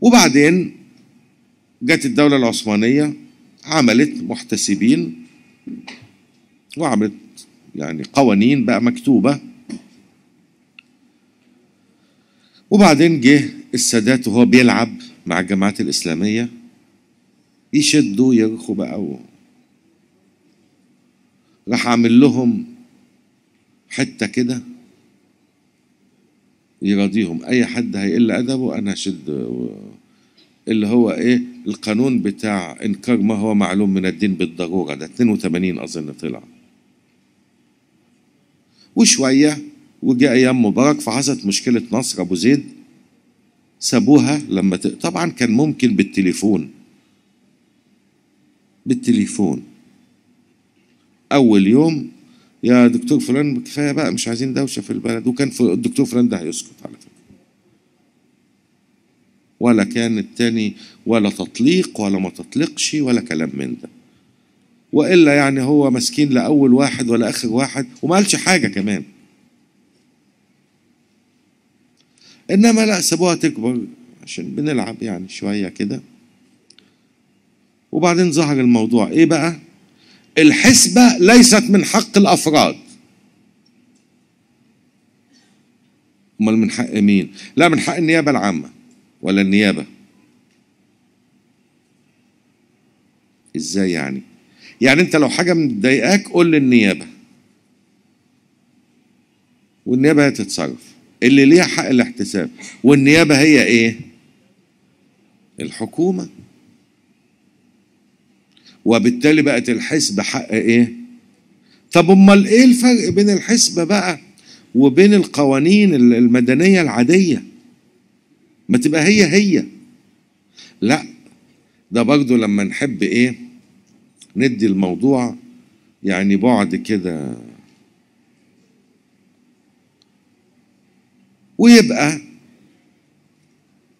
وبعدين جت الدوله العثمانيه عملت محتسبين وعملت يعني قوانين بقى مكتوبه وبعدين جه السادات وهو بيلعب مع الجماعات الإسلامية يشدوا يرخوا بقى و... راح عامل لهم حتة كده يراضيهم أي حد هيقل أدبه أنا أشد اللي هو إيه القانون بتاع إنكار ما هو معلوم من الدين بالضرورة ده 82 أظن طلع وشوية وجاء ايام مبارك فحصلت مشكله نصر ابو زيد سابوها لما ت... طبعا كان ممكن بالتليفون بالتليفون اول يوم يا دكتور فلان كفايه بقى مش عايزين دوشه في البلد وكان الدكتور فلان ده هيسكت على فكره ولا كان التاني ولا تطليق ولا ما تطلقش ولا كلام من ده والا يعني هو مسكين لا اول واحد ولا اخر واحد وما قالش حاجه كمان انما لا سابوها تكبر عشان بنلعب يعني شويه كده وبعدين ظهر الموضوع ايه بقى الحسبه ليست من حق الافراد امال من حق مين لا من حق النيابه العامه ولا النيابه ازاي يعني يعني انت لو حاجه مضايقاك قول للنيابه والنيابه هي تتصرف اللي ليها حق الاحتساب والنيابه هي ايه الحكومه وبالتالي بقت الحسبه حق ايه طب امال ايه الفرق بين الحسبه بقى وبين القوانين المدنيه العاديه ما تبقى هي هي لا ده برضو لما نحب ايه ندي الموضوع يعني بعد كده ويبقى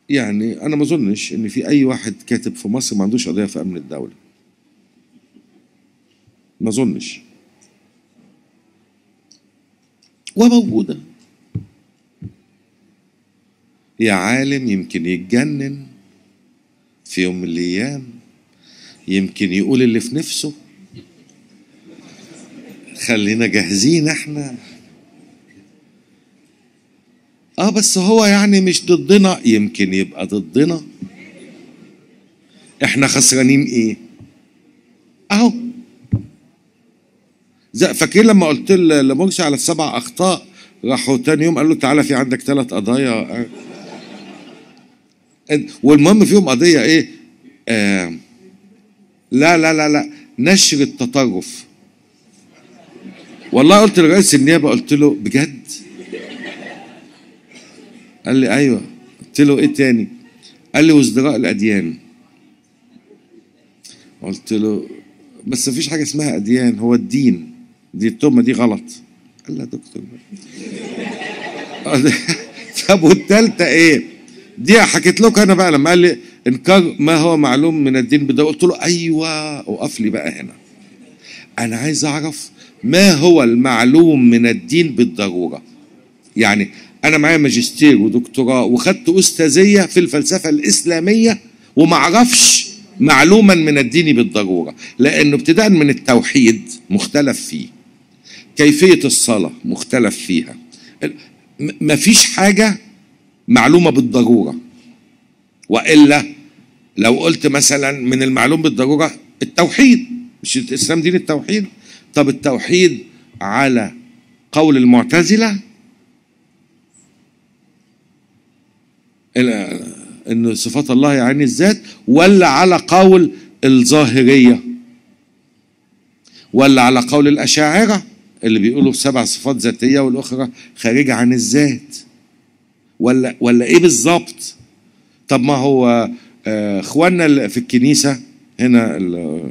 يعني انا ما اظنش ان في اي واحد كاتب في مصر ما عندوش قضيه في امن الدوله ما اظنش وموجوده يا عالم يمكن يتجنن في يوم من الايام يمكن يقول اللي في نفسه خلينا جاهزين احنا اه بس هو يعني مش ضدنا يمكن يبقى ضدنا احنا خسرانين ايه اهو فاكرين لما قلت لمرسى على السبع اخطاء راحوا تاني يوم قالوا تعالى في عندك ثلاث قضايا والمهم فيهم قضيه ايه آه لا لا لا لا نشر التطرف والله قلت لرئيس النيابه قلت له بجد قال لي ايوه قلت له ايه تاني قال لي وازدراء الاديان قلت له بس مفيش حاجه اسمها اديان هو الدين دي التهمه دي غلط قال لا دكتور طب والتالتة ايه؟ دي حكيت لكم انا بقى لما قال لي انكار ما هو معلوم من الدين بده قلت له ايوه وقف لي بقى هنا انا عايز اعرف ما هو المعلوم من الدين بالضروره يعني انا معايا ماجستير ودكتوراه وخدت استاذيه في الفلسفه الاسلاميه وما اعرفش معلوما من الدين بالضروره لانه ابتداء من التوحيد مختلف فيه كيفيه الصلاه مختلف فيها مفيش حاجه معلومه بالضروره والا لو قلت مثلا من المعلوم بالضروره التوحيد مش الاسلام دين التوحيد طب التوحيد على قول المعتزله ان صفات الله يعني الذات ولا على قول الظاهريه ولا على قول الاشاعره اللي بيقولوا سبع صفات ذاتيه والاخرى خارجه عن الذات ولا ولا ايه بالظبط طب ما هو آه، اخواننا اللي في الكنيسه هنا اللي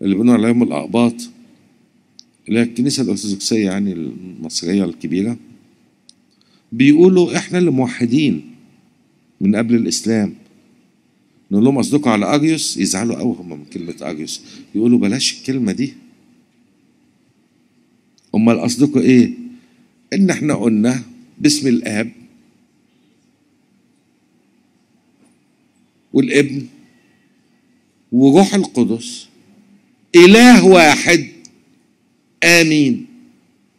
بنقول عليهم الاقباط اللي هي الكنيسه الارثوذكسيه يعني المصريه الكبيره بيقولوا احنا اللي موحدين من قبل الاسلام نقول لهم اصدقوا على اريوس يزعلوا قوي هم من كلمه اريوس يقولوا بلاش الكلمه دي امال اصدقوا ايه ان احنا قلنا باسم الاب والابن وروح القدس اله واحد امين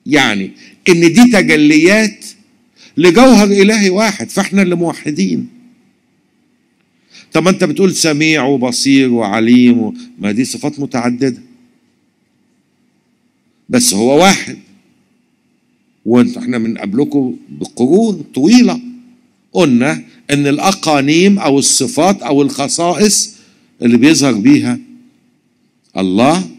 يعني ان دي تجليات لجوهر الهي واحد فاحنا اللي موحدين طب ما انت بتقول سميع وبصير وعليم و... ما دي صفات متعدده بس هو واحد وانت احنا من قبلكم بقرون طويله قلنا ان الاقانيم او الصفات او الخصائص اللي بيظهر بيها الله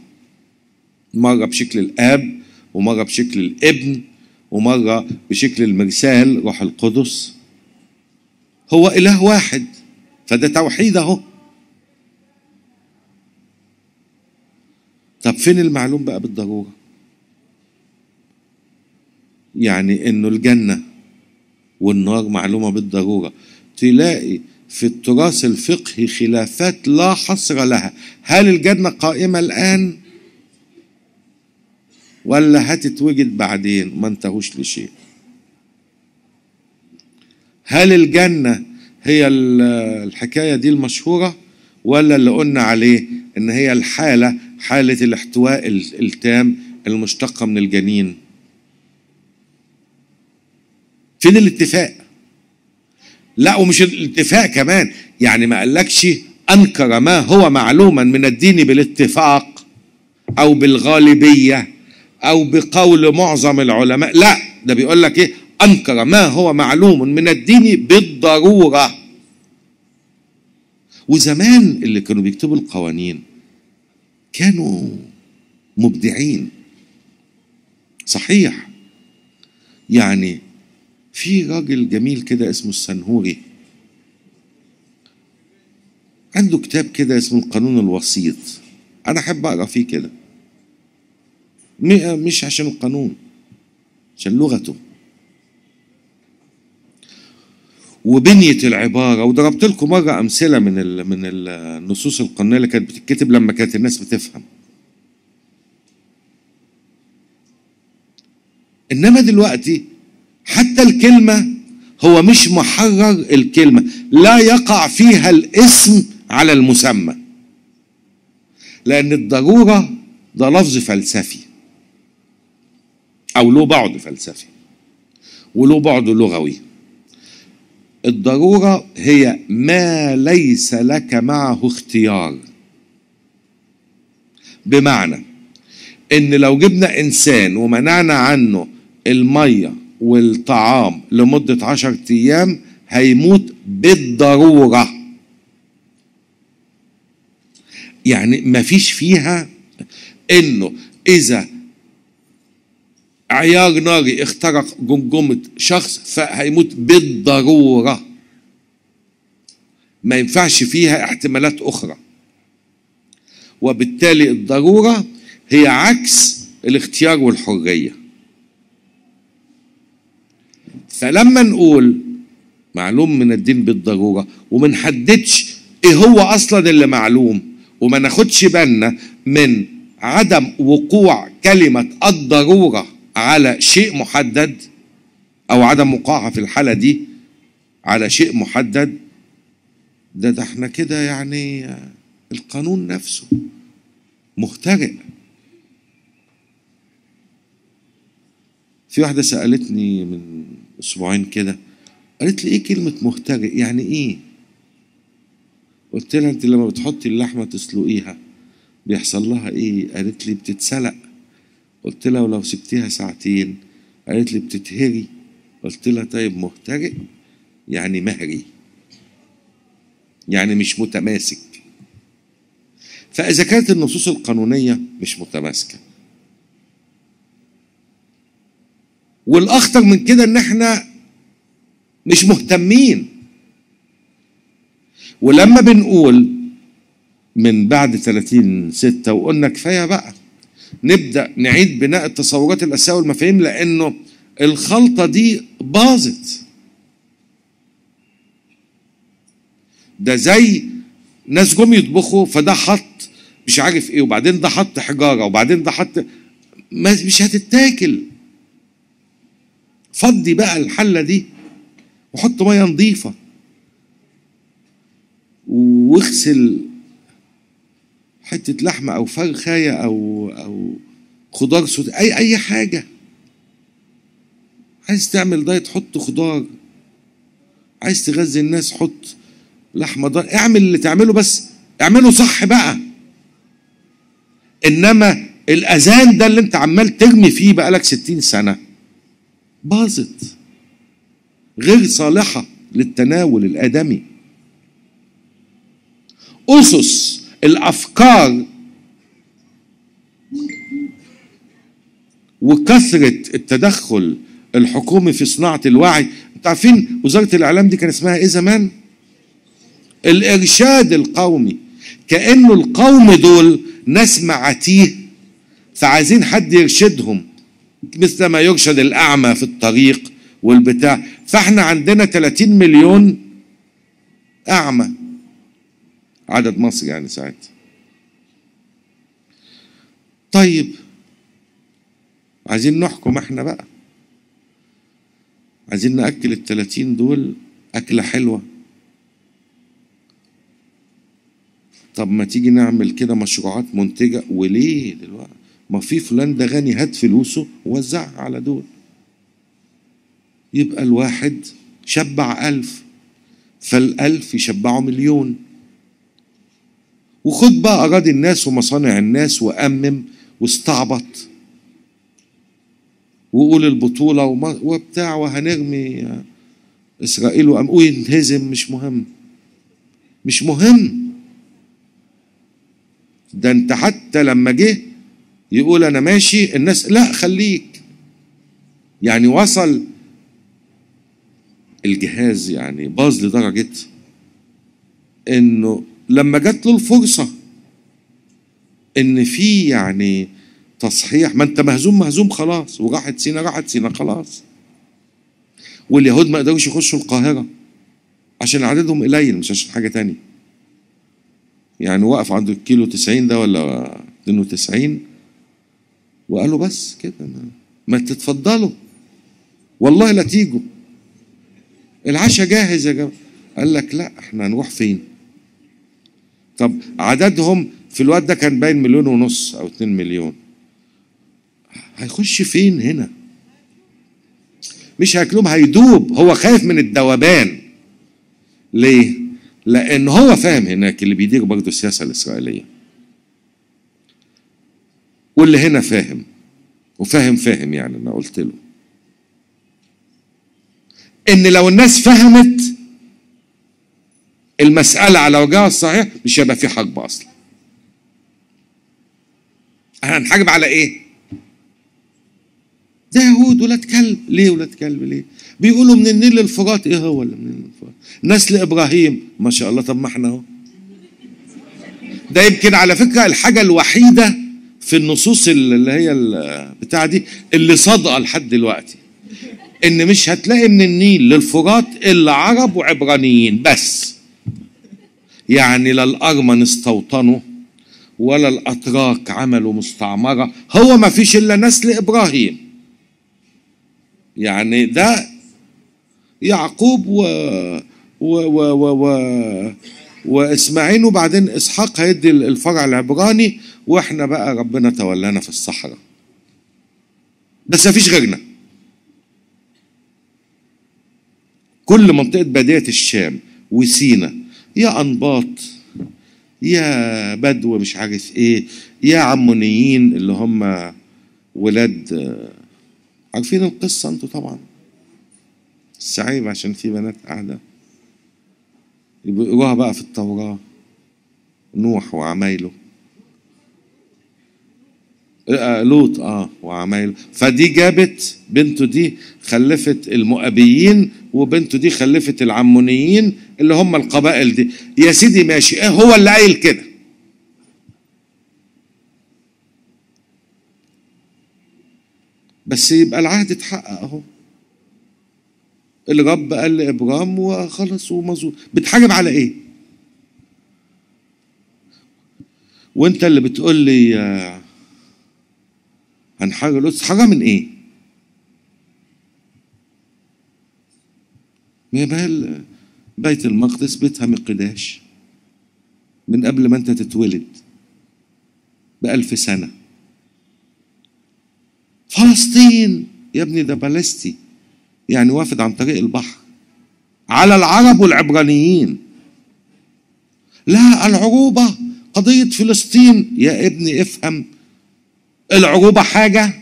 مره بشكل الاب ومره بشكل الابن ومره بشكل المرسال روح القدس هو اله واحد فده توحيد اهو طب فين المعلوم بقى بالضروره يعني انه الجنه والنار معلومه بالضروره تلاقي في التراث الفقهي خلافات لا حصر لها هل الجنه قائمه الان ولا هتتوجد بعدين ما انتهوش لشيء هل الجنه هي الحكاية دي المشهورة ولا اللي قلنا عليه إن هي الحالة حالة الاحتواء التام المشتقة من الجنين فين الاتفاق لا ومش الاتفاق كمان يعني ما قالكش أنكر ما هو معلوما من الدين بالاتفاق أو بالغالبية أو بقول معظم العلماء لا ده بيقول لك إيه أنكر ما هو معلوم من الدين بالضرورة وزمان اللي كانوا بيكتبوا القوانين كانوا مبدعين صحيح يعني في راجل جميل كده اسمه السنهوري عنده كتاب كده اسمه القانون الوسيط انا احب اقرا فيه كده مش عشان القانون عشان لغته وبنيه العباره وضربت لكم مره امثله من من النصوص القانونيه اللي كانت بتتكتب لما كانت الناس بتفهم. انما دلوقتي حتى الكلمه هو مش محرر الكلمه لا يقع فيها الاسم على المسمى. لان الضروره ده لفظ فلسفي. او له بعد فلسفي. وله بعد لغوي. الضروره هي ما ليس لك معه اختيار بمعنى ان لو جبنا انسان ومنعنا عنه الميه والطعام لمده عشرة ايام هيموت بالضروره يعني مفيش فيها انه اذا عيار ناري اخترق جمجمه شخص فهيموت بالضروره ما ينفعش فيها احتمالات اخرى وبالتالي الضروره هي عكس الاختيار والحريه فلما نقول معلوم من الدين بالضروره وما نحددش ايه هو اصلا اللي معلوم وما ناخدش بالنا من عدم وقوع كلمه الضروره على شيء محدد او عدم وقوعها في الحاله دي على شيء محدد ده ده احنا كده يعني القانون نفسه مخترق في واحده سالتني من اسبوعين كده قالت لي ايه كلمه مخترق يعني ايه قلت لها انت لما بتحطي اللحمه تسلقيها بيحصل لها ايه قالت لي بتتسلق قلت لها ولو سبتيها ساعتين قالت لي بتتهري قلت لها طيب مهترئ يعني مهري يعني مش متماسك فإذا كانت النصوص القانونية مش متماسكة والأخطر من كده إن إحنا مش مهتمين ولما بنقول من بعد 30 ستة وقلنا كفاية بقى نبدا نعيد بناء التصورات الاساسيه والمفاهيم لانه الخلطه دي باظت ده زي ناس جم يطبخوا فده حط مش عارف ايه وبعدين ده حط حجاره وبعدين ده حط مش هتتاكل فضي بقى الحله دي وحط ميه نظيفه واغسل حته لحمه او فرخايه او او خضار سود اي اي حاجه عايز تعمل دايت حط خضار عايز تغذي الناس حط لحمه دايت اعمل اللي تعمله بس اعمله صح بقى انما الاذان ده اللي انت عمال ترمي فيه بقالك ستين سنه باظت غير صالحه للتناول الادمي اسس الافكار وكثره التدخل الحكومي في صناعه الوعي انتوا عارفين وزاره الاعلام دي كان اسمها ايه زمان الارشاد القومي كانه القوم دول ناس معاتيه فعايزين حد يرشدهم مثل ما يرشد الاعمى في الطريق والبتاع فاحنا عندنا 30 مليون اعمى عدد مصري يعني ساعتها طيب عايزين نحكم احنا بقى عايزين ناكل التلاتين دول اكله حلوه طب ما تيجي نعمل كده مشروعات منتجه وليه دلوقتي ما في فلان ده غني هات فلوسه ووزعها على دول يبقى الواحد شبع ألف فالألف يشبعوا مليون وخد بقى أراضي الناس ومصانع الناس وأمم واستعبط وقول البطولة وبتاع وهنرمي إسرائيل وأم وينهزم مش مهم مش مهم ده أنت حتى لما جه يقول أنا ماشي الناس لا خليك يعني وصل الجهاز يعني باظ لدرجة إنه لما جات له الفرصه ان في يعني تصحيح ما انت مهزوم مهزوم خلاص وراحت سينا راحت سينا خلاص واليهود ما قدروش يخشوا القاهره عشان عددهم قليل مش عشان حاجه تانية يعني وقف عند الكيلو 90 ده ولا 92 وقالوا بس كده ما تتفضلوا والله لا تيجوا العشاء جاهز يا جماعه قال لك لا احنا هنروح فين طب عددهم في الوقت ده كان باين مليون ونص او 2 مليون هيخش فين هنا مش هياكلهم هيدوب هو خايف من الدوبان ليه لان هو فاهم هناك اللي بيديره برضه السياسه الاسرائيليه واللي هنا فاهم وفاهم فاهم يعني انا قلت له ان لو الناس فهمت المسألة على وجهها الصحيح مش هيبقى في حجب أصلا احنا هنحجب على إيه؟ ده يهود ولاد كلب ليه ولاد كلب ليه؟ بيقولوا من النيل للفرات إيه هو اللي من النيل للفرات؟ ناس لإبراهيم ما شاء الله طب ما احنا أهو ده يمكن على فكرة الحاجة الوحيدة في النصوص اللي هي بتاع دي اللي صادقة لحد دلوقتي ان مش هتلاقي من النيل للفرات الا عرب وعبرانيين بس يعني لا الأرمن استوطنوا ولا الأتراك عملوا مستعمرة هو ما فيش إلا نسل إبراهيم يعني ده يعقوب و... و... و... و... و... وإسماعيل وبعدين إسحاق هيدي الفرع العبراني وإحنا بقى ربنا تولانا في الصحراء بس مفيش غيرنا كل منطقة بداية الشام وسينا يا أنباط يا بدو مش عارف إيه يا عمونيين اللي هم ولاد عارفين القصة أنتوا طبعا السعيب عشان في بنات قاعدة يبقوها بقى في التوراة نوح وعمايله آه، لوط اه وعمايله فدي جابت بنته دي خلفت المؤبيين وبنته دي خلفت العمونيين اللي هم القبائل دي يا سيدي ماشي ايه هو اللي قايل كده بس يبقى العهد اتحقق اهو الرب قال لابرام وخلص ومظبوط بتحارب على ايه وانت اللي بتقول لي آه، هنحرر القدس حرام من ايه يبقى بيت المقدس بيتها مقداش من قبل ما انت تتولد بألف سنة فلسطين يا ابني ده بلستي يعني وافد عن طريق البحر على العرب والعبرانيين لا العروبة قضية فلسطين يا ابني افهم العروبة حاجة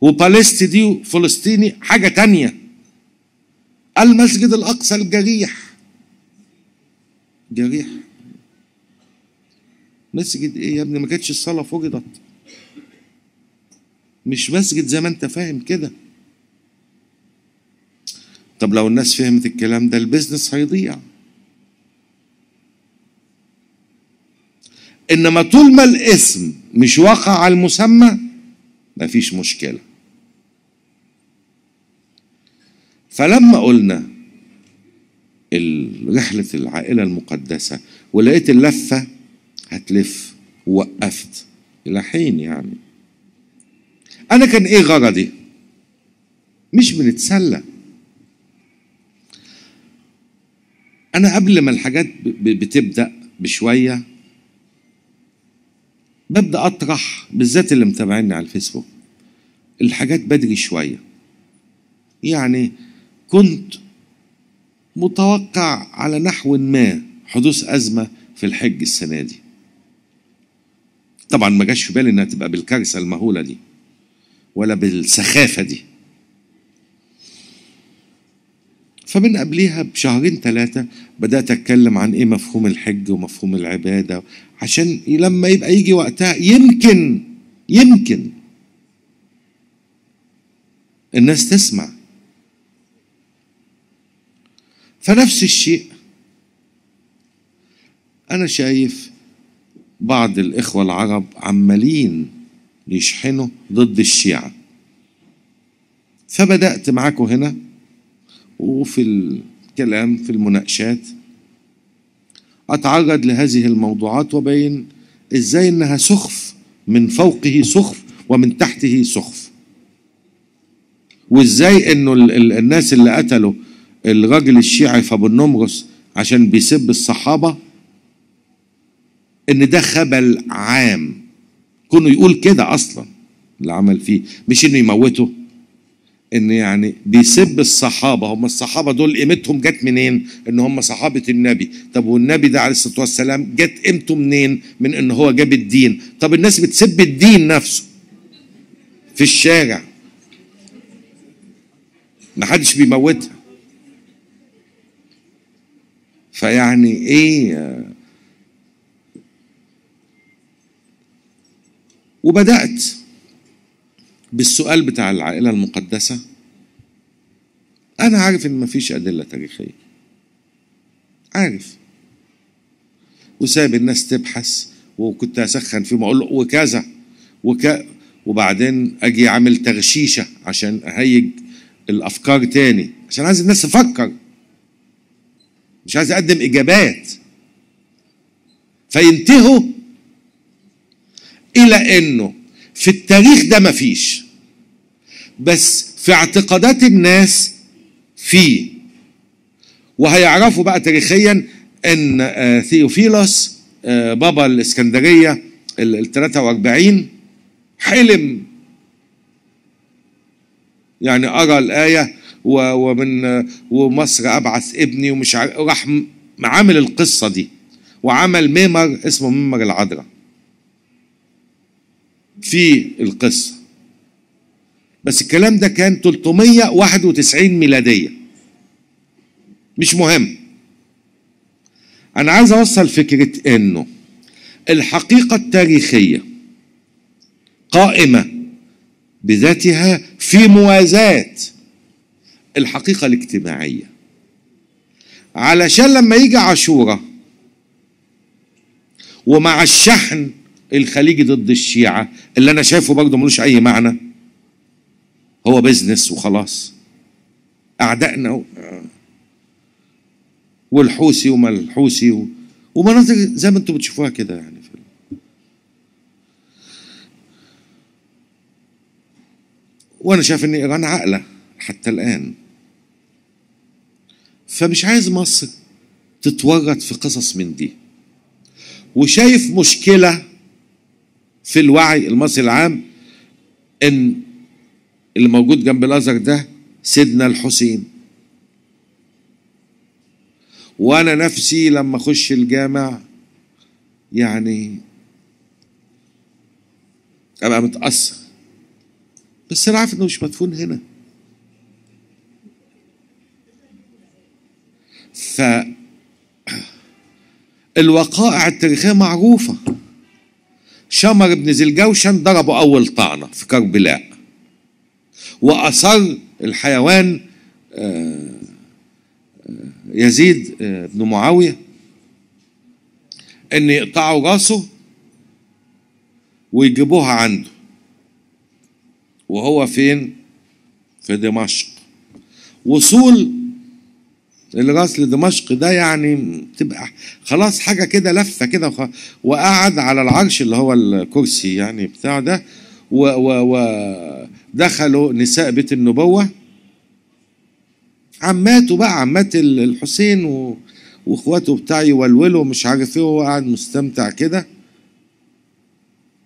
وباليستي دي فلسطيني حاجة تانية المسجد الأقصى الجريح جريح مسجد إيه يا ابني ما كانتش الصلاة فرضت مش مسجد زي ما أنت فاهم كده طب لو الناس فهمت الكلام ده البيزنس هيضيع انما طول ما الاسم مش واقع على المسمى مفيش مشكله فلما قلنا رحلة العائلة المقدسة ولقيت اللفة هتلف ووقفت إلى حين يعني أنا كان إيه غرضي؟ مش بنتسلى أنا قبل ما الحاجات بتبدأ بشوية ببدأ أطرح بالذات اللي متابعيني على الفيسبوك الحاجات بدري شوية يعني كنت متوقع على نحو ما حدوث أزمة في الحج السنة دي طبعا ما جاش في بالي انها تبقى بالكارثه المهوله دي ولا بالسخافه دي فمن قبليها بشهرين ثلاثة بدأت أتكلم عن إيه مفهوم الحج ومفهوم العبادة عشان لما يبقى يجي وقتها يمكن يمكن الناس تسمع فنفس الشيء أنا شايف بعض الإخوة العرب عمالين يشحنوا ضد الشيعة فبدأت معاكم هنا وفي الكلام في المناقشات أتعرض لهذه الموضوعات وبين إزاي إنها سخف من فوقه سخف ومن تحته سخف وإزاي إنه الناس اللي قتلوا الراجل الشيعي فابن نمرس عشان بيسب الصحابه ان ده خبل عام كونه يقول كده اصلا اللي عمل فيه مش انه يموته ان يعني بيسب الصحابه هم الصحابه دول قيمتهم جت منين؟ ان هم صحابه النبي، طب والنبي ده عليه الصلاه والسلام جت قيمته منين؟ من ان هو جاب الدين، طب الناس بتسب الدين نفسه في الشارع محدش بيموتها فيعني ايه وبدات بالسؤال بتاع العائله المقدسه انا عارف ان مفيش ادله تاريخيه عارف وسايب الناس تبحث وكنت اسخن فيهم اقول له وكذا وك وبعدين اجي اعمل تغشيشه عشان اهيج الافكار تاني عشان عايز الناس تفكر مش عايز اقدم اجابات فينتهوا الى انه في التاريخ ده مفيش بس في اعتقادات الناس فيه وهيعرفوا بقى تاريخيا ان آه، ثيوفيلوس آه، بابا الاسكندريه ال 43 حلم يعني ارى الايه ومن ومصر ابعث ابني ومش راح عامل القصه دي وعمل ميمر اسمه ميمر العذراء في القصه بس الكلام ده كان 391 ميلاديه مش مهم انا عايز اوصل فكره انه الحقيقه التاريخيه قائمه بذاتها في موازاه الحقيقة الاجتماعية علشان لما يجي عاشورة ومع الشحن الخليجي ضد الشيعة اللي أنا شايفه برضه ملوش أي معنى هو بيزنس وخلاص أعدائنا و... والحوثي وما الحوثي و... ومناطق زي ما انتم بتشوفوها كده يعني في وانا شايف ان ايران عاقله حتى الان فمش عايز مصر تتورط في قصص من دي وشايف مشكلة في الوعي المصري العام ان اللي موجود جنب الازهر ده سيدنا الحسين وانا نفسي لما اخش الجامع يعني ابقى متاثر بس انا عارف انه مش مدفون هنا ف الوقائع التاريخيه معروفه شمر بن ذي الجوشن ضربه اول طعنه في كربلاء واصر الحيوان آه، آه، يزيد آه، بن معاويه ان يقطعوا راسه ويجيبوها عنده وهو فين في دمشق وصول الراس لدمشق ده يعني تبقى خلاص حاجه كده لفه كده وقعد على العرش اللي هو الكرسي يعني بتاع ده ودخلوا نساء بيت النبوه عماته بقى عمات الحسين و... واخواته بتاع يولولوا مش عارف ايه وهو قاعد مستمتع كده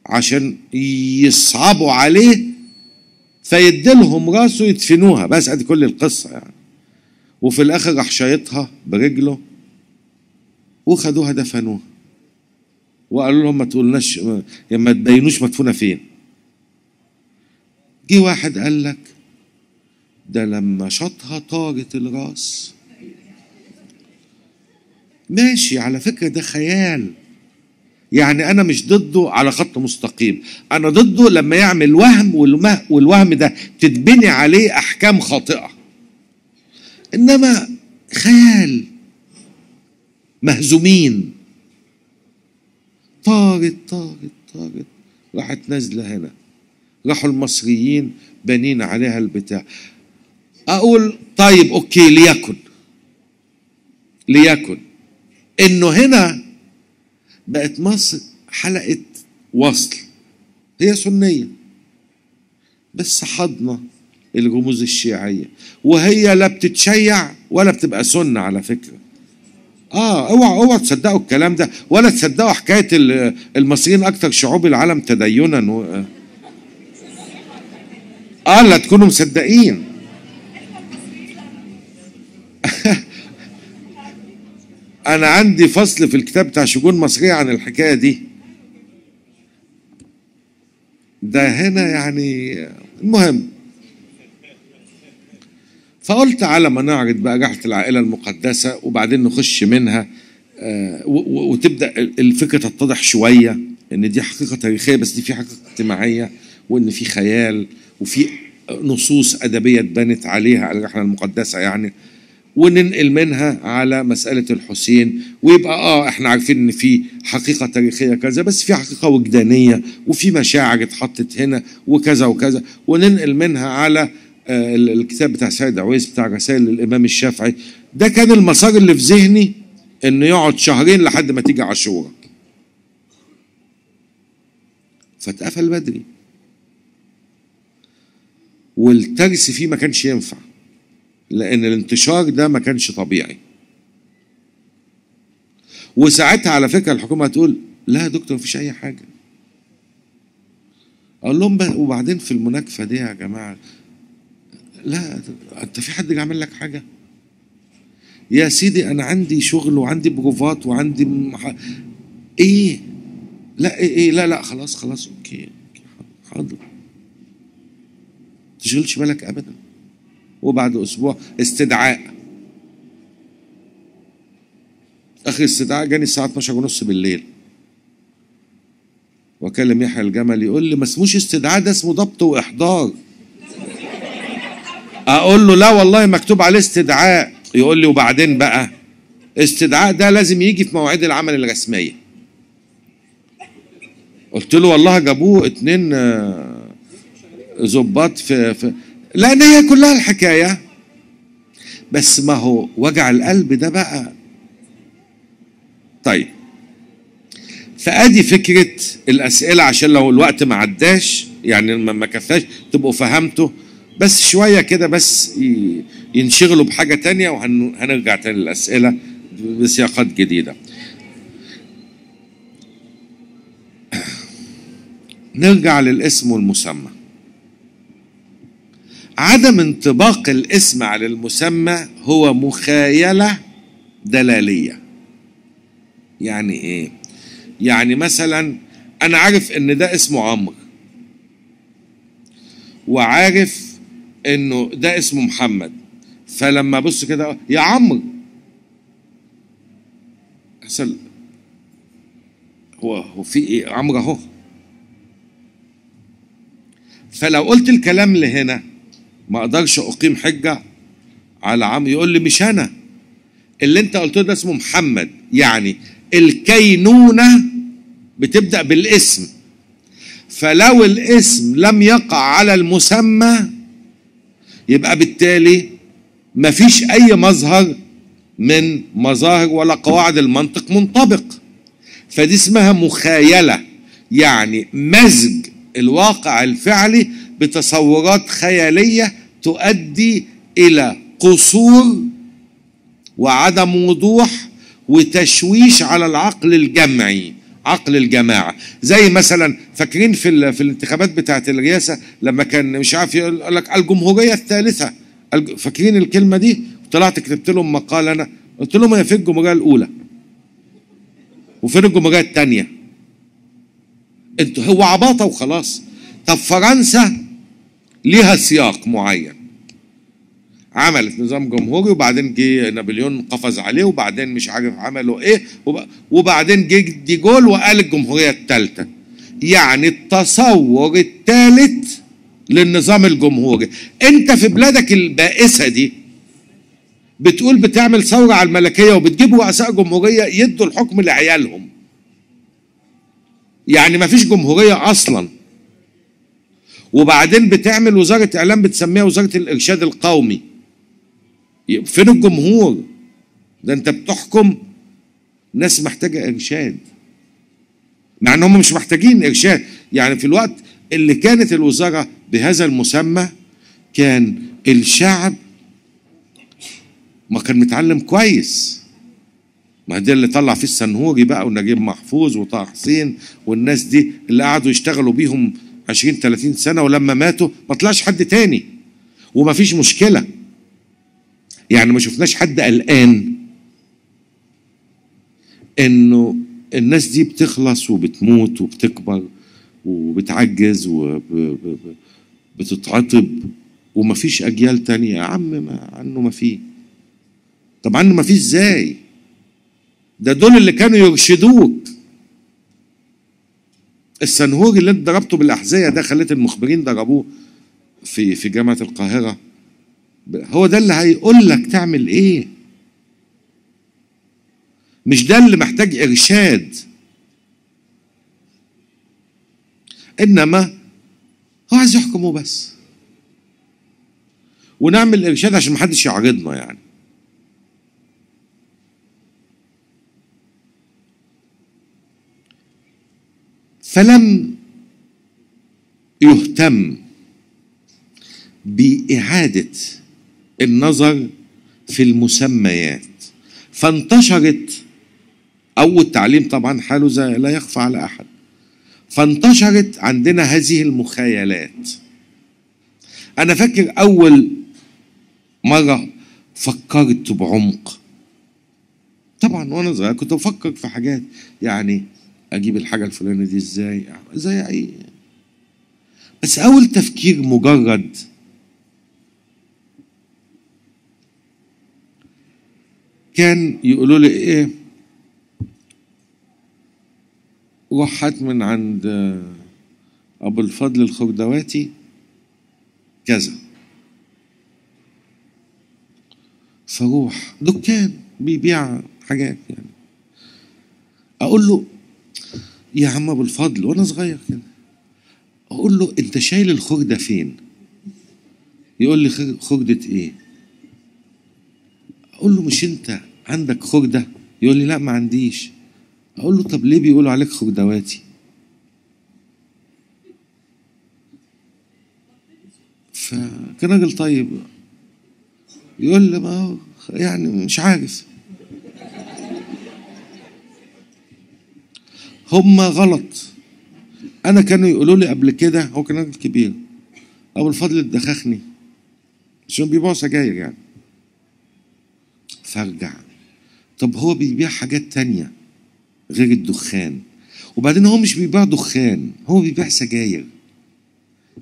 عشان يصعبوا عليه فيدلهم راسه يدفنوها بس ادي كل القصه يعني وفي الاخر راح شايطها برجله وخدوها دفنوها وقالوا لهم ما تقولناش يعني ما تبينوش مدفونه فين جه واحد قال لك ده لما شاطها طارت الراس ماشي على فكره ده خيال يعني انا مش ضده على خط مستقيم انا ضده لما يعمل وهم والوهم ده تتبني عليه احكام خاطئه انما خيال مهزومين طارت طارت طارت راحت نازله هنا راحوا المصريين بنين عليها البتاع اقول طيب اوكي ليكن ليكن انه هنا بقت مصر حلقه وصل هي سنيه بس حضنه الرموز الشيعية وهي لا بتتشيع ولا بتبقى سنة على فكرة اه اوعى اوعى تصدقوا الكلام ده ولا تصدقوا حكاية المصريين اكثر شعوب العالم تدينا و... اه لا تكونوا مصدقين انا عندي فصل في الكتاب بتاع شجون مصرية عن الحكاية دي ده هنا يعني المهم فقلت على ما نعرض بقى رحلة العائلة المقدسة وبعدين نخش منها آه، وتبدأ الفكرة تتضح شوية إن دي حقيقة تاريخية بس دي في حقيقة اجتماعية وإن في خيال وفي نصوص أدبية اتبنت عليها على الرحلة المقدسة يعني وننقل منها على مسألة الحسين ويبقى آه إحنا عارفين إن في حقيقة تاريخية كذا بس في حقيقة وجدانية وفي مشاعر اتحطت هنا وكذا وكذا وننقل منها على آه، الكتاب بتاع سيد عويس بتاع رسائل للامام الشافعي ده كان المسار اللي في ذهني انه يقعد شهرين لحد ما تيجي عاشوراء فاتقفل بدري والترس فيه ما كانش ينفع لان الانتشار ده ما كانش طبيعي وساعتها على فكره الحكومه هتقول لا يا دكتور مفيش اي حاجه اقول لهم وبعدين في المناكفه دي يا جماعه لا انت في حد عمل لك حاجه يا سيدي انا عندي شغل وعندي بروفات وعندي مح... ايه لا ايه, إيه لا لا خلاص خلاص اوكي حاضر تشغلش بالك ابدا وبعد اسبوع استدعاء اخر استدعاء جاني الساعه 12 ونص بالليل واكلم يحيى الجمل يقول لي ما اسموش استدعاء ده اسمه ضبط واحضار اقول له لا والله مكتوب عليه استدعاء يقول لي وبعدين بقى استدعاء ده لازم يجي في مواعيد العمل الرسميه قلت له والله جابوه اتنين آه، ظباط في, في لان هي كلها الحكايه بس ما هو وجع القلب ده بقى طيب فادي فكره الاسئله عشان لو الوقت ما عداش يعني ما كفاش تبقوا فهمتوا بس شويه كده بس ينشغلوا بحاجه تانية وهنرجع تاني للاسئله بسياقات جديده نرجع للاسم والمسمى عدم انطباق الاسم على المسمى هو مخايله دلاليه يعني ايه يعني مثلا انا عارف ان ده اسمه عمرو وعارف انه ده اسمه محمد فلما بص كده يا عم احسن هو هو في ايه عمرو اهو فلو قلت الكلام لهنا ما اقدرش اقيم حجه على عم يقول لي مش انا اللي انت قلته ده اسمه محمد يعني الكينونه بتبدا بالاسم فلو الاسم لم يقع على المسمى يبقى بالتالي مفيش أي مظهر من مظاهر ولا قواعد المنطق منطبق فدي اسمها مخايلة يعني مزج الواقع الفعلي بتصورات خيالية تؤدي إلى قصور وعدم وضوح وتشويش على العقل الجمعي عقل الجماعه زي مثلا فاكرين في في الانتخابات بتاعه الرئاسه لما كان مش عارف يقول لك الجمهوريه الثالثه فاكرين الكلمه دي طلعت كتبت لهم مقال انا قلت لهم هي فين الجمهوريه الاولى وفين الجمهوريه الثانيه انتوا هو عباطه وخلاص طب فرنسا ليها سياق معين عملت نظام جمهوري وبعدين جه نابليون قفز عليه وبعدين مش عارف عملوا ايه وبعدين جه دي جول وقال الجمهوريه الثالثه يعني التصور الثالث للنظام الجمهوري انت في بلادك البائسه دي بتقول بتعمل ثوره على الملكيه وبتجيب رؤساء جمهوريه يدوا الحكم لعيالهم يعني ما فيش جمهوريه اصلا وبعدين بتعمل وزاره اعلام بتسميها وزاره الارشاد القومي فين الجمهور ده انت بتحكم ناس محتاجه ارشاد مع ان هم مش محتاجين ارشاد يعني في الوقت اللي كانت الوزاره بهذا المسمى كان الشعب ما كان متعلم كويس ما ده اللي طلع فيه السنهوري بقى ونجيب محفوظ وطه حسين والناس دي اللي قعدوا يشتغلوا بيهم 20 30 سنه ولما ماتوا ما طلعش حد تاني وما فيش مشكله يعني ما شفناش حد قلقان انه الناس دي بتخلص وبتموت وبتكبر وبتعجز وبتتعطب ومفيش اجيال تانية يا عم ما عنه ما فيه طب عنه ما فيه ازاي ده دول اللي كانوا يرشدوك السنهوري اللي انت ضربته بالاحذيه ده خليت المخبرين ضربوه في في جامعه القاهره هو ده اللي هيقول لك تعمل ايه مش ده اللي محتاج ارشاد انما هو عايز يحكمه بس ونعمل ارشاد عشان محدش يعرضنا يعني فلم يهتم باعاده النظر في المسميات فانتشرت أو التعليم طبعا حاله زي لا يخفى على أحد فانتشرت عندنا هذه المخيلات أنا فاكر أول مرة فكرت بعمق طبعا وأنا صغير كنت بفكر في حاجات يعني أجيب الحاجة الفلانية دي إزاي يعني زي أي بس أول تفكير مجرد كان يقولوا لي ايه روح هات من عند ابو الفضل الخردواتي كذا فروح دكان بيبيع حاجات يعني اقول له يا عم ابو الفضل وانا صغير كده اقول له انت شايل الخرده فين يقول لي خرده ايه اقول له مش انت عندك خجده يقول لي لا ما عنديش اقول له طب ليه بيقولوا عليك خجدواتي فكان راجل طيب يقول لي ما يعني مش عارف هما غلط انا كانوا يقولوا لي قبل كده هو كان راجل كبير ابو الفضل دخخني عشان بيبيعوا سجاير يعني فارجع طب هو بيبيع حاجات تانية غير الدخان وبعدين هو مش بيبيع دخان هو بيبيع سجاير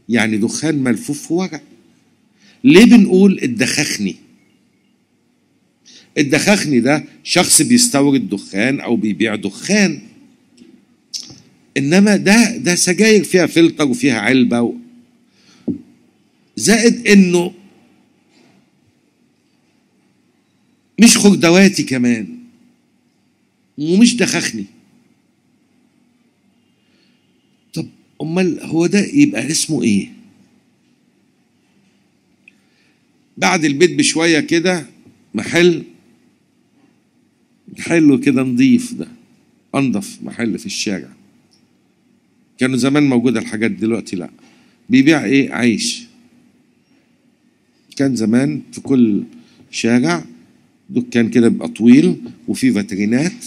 يعني دخان ملفوف في ورق ليه بنقول الدخخني الدخخني ده شخص بيستورد دخان او بيبيع دخان انما ده ده سجاير فيها فلتر وفيها علبه و... زائد انه مش خردواتي كمان ومش دخخني طب امال هو ده يبقى اسمه ايه بعد البيت بشويه كده محل حلو كده نضيف ده انضف محل في الشارع كانوا زمان موجوده الحاجات دلوقتي لا بيبيع ايه عيش كان زمان في كل شارع دكان كده بيبقى طويل وفي فاترينات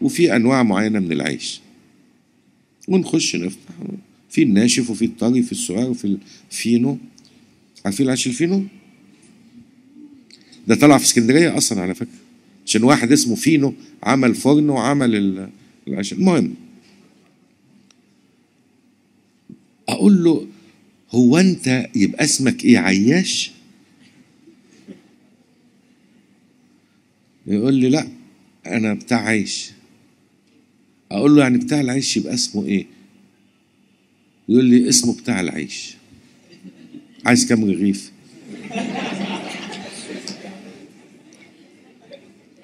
وفي انواع معينه من العيش ونخش نفتح في الناشف وفي الطري في السعر وفي الفينو عارفين العيش الفينو ده طلع في اسكندريه اصلا على فكره عشان واحد اسمه فينو عمل فرن وعمل العيش المهم اقول له هو انت يبقى اسمك ايه عياش يقول لي لا انا بتاع عيش اقول له يعني بتاع العيش يبقى اسمه ايه يقول لي اسمه بتاع العيش عايز كام رغيف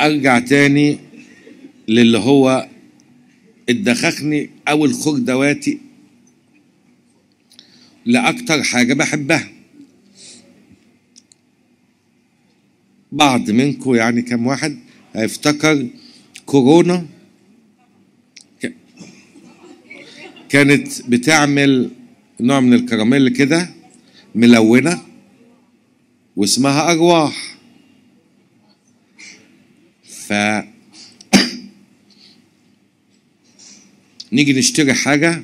ارجع تاني للي هو ادخخني او الخردواتي لاكتر حاجه بحبها بعض منكم يعني كم واحد هيفتكر كورونا كانت بتعمل نوع من الكراميل كده ملونه واسمها ارواح ف نيجي نشتري حاجه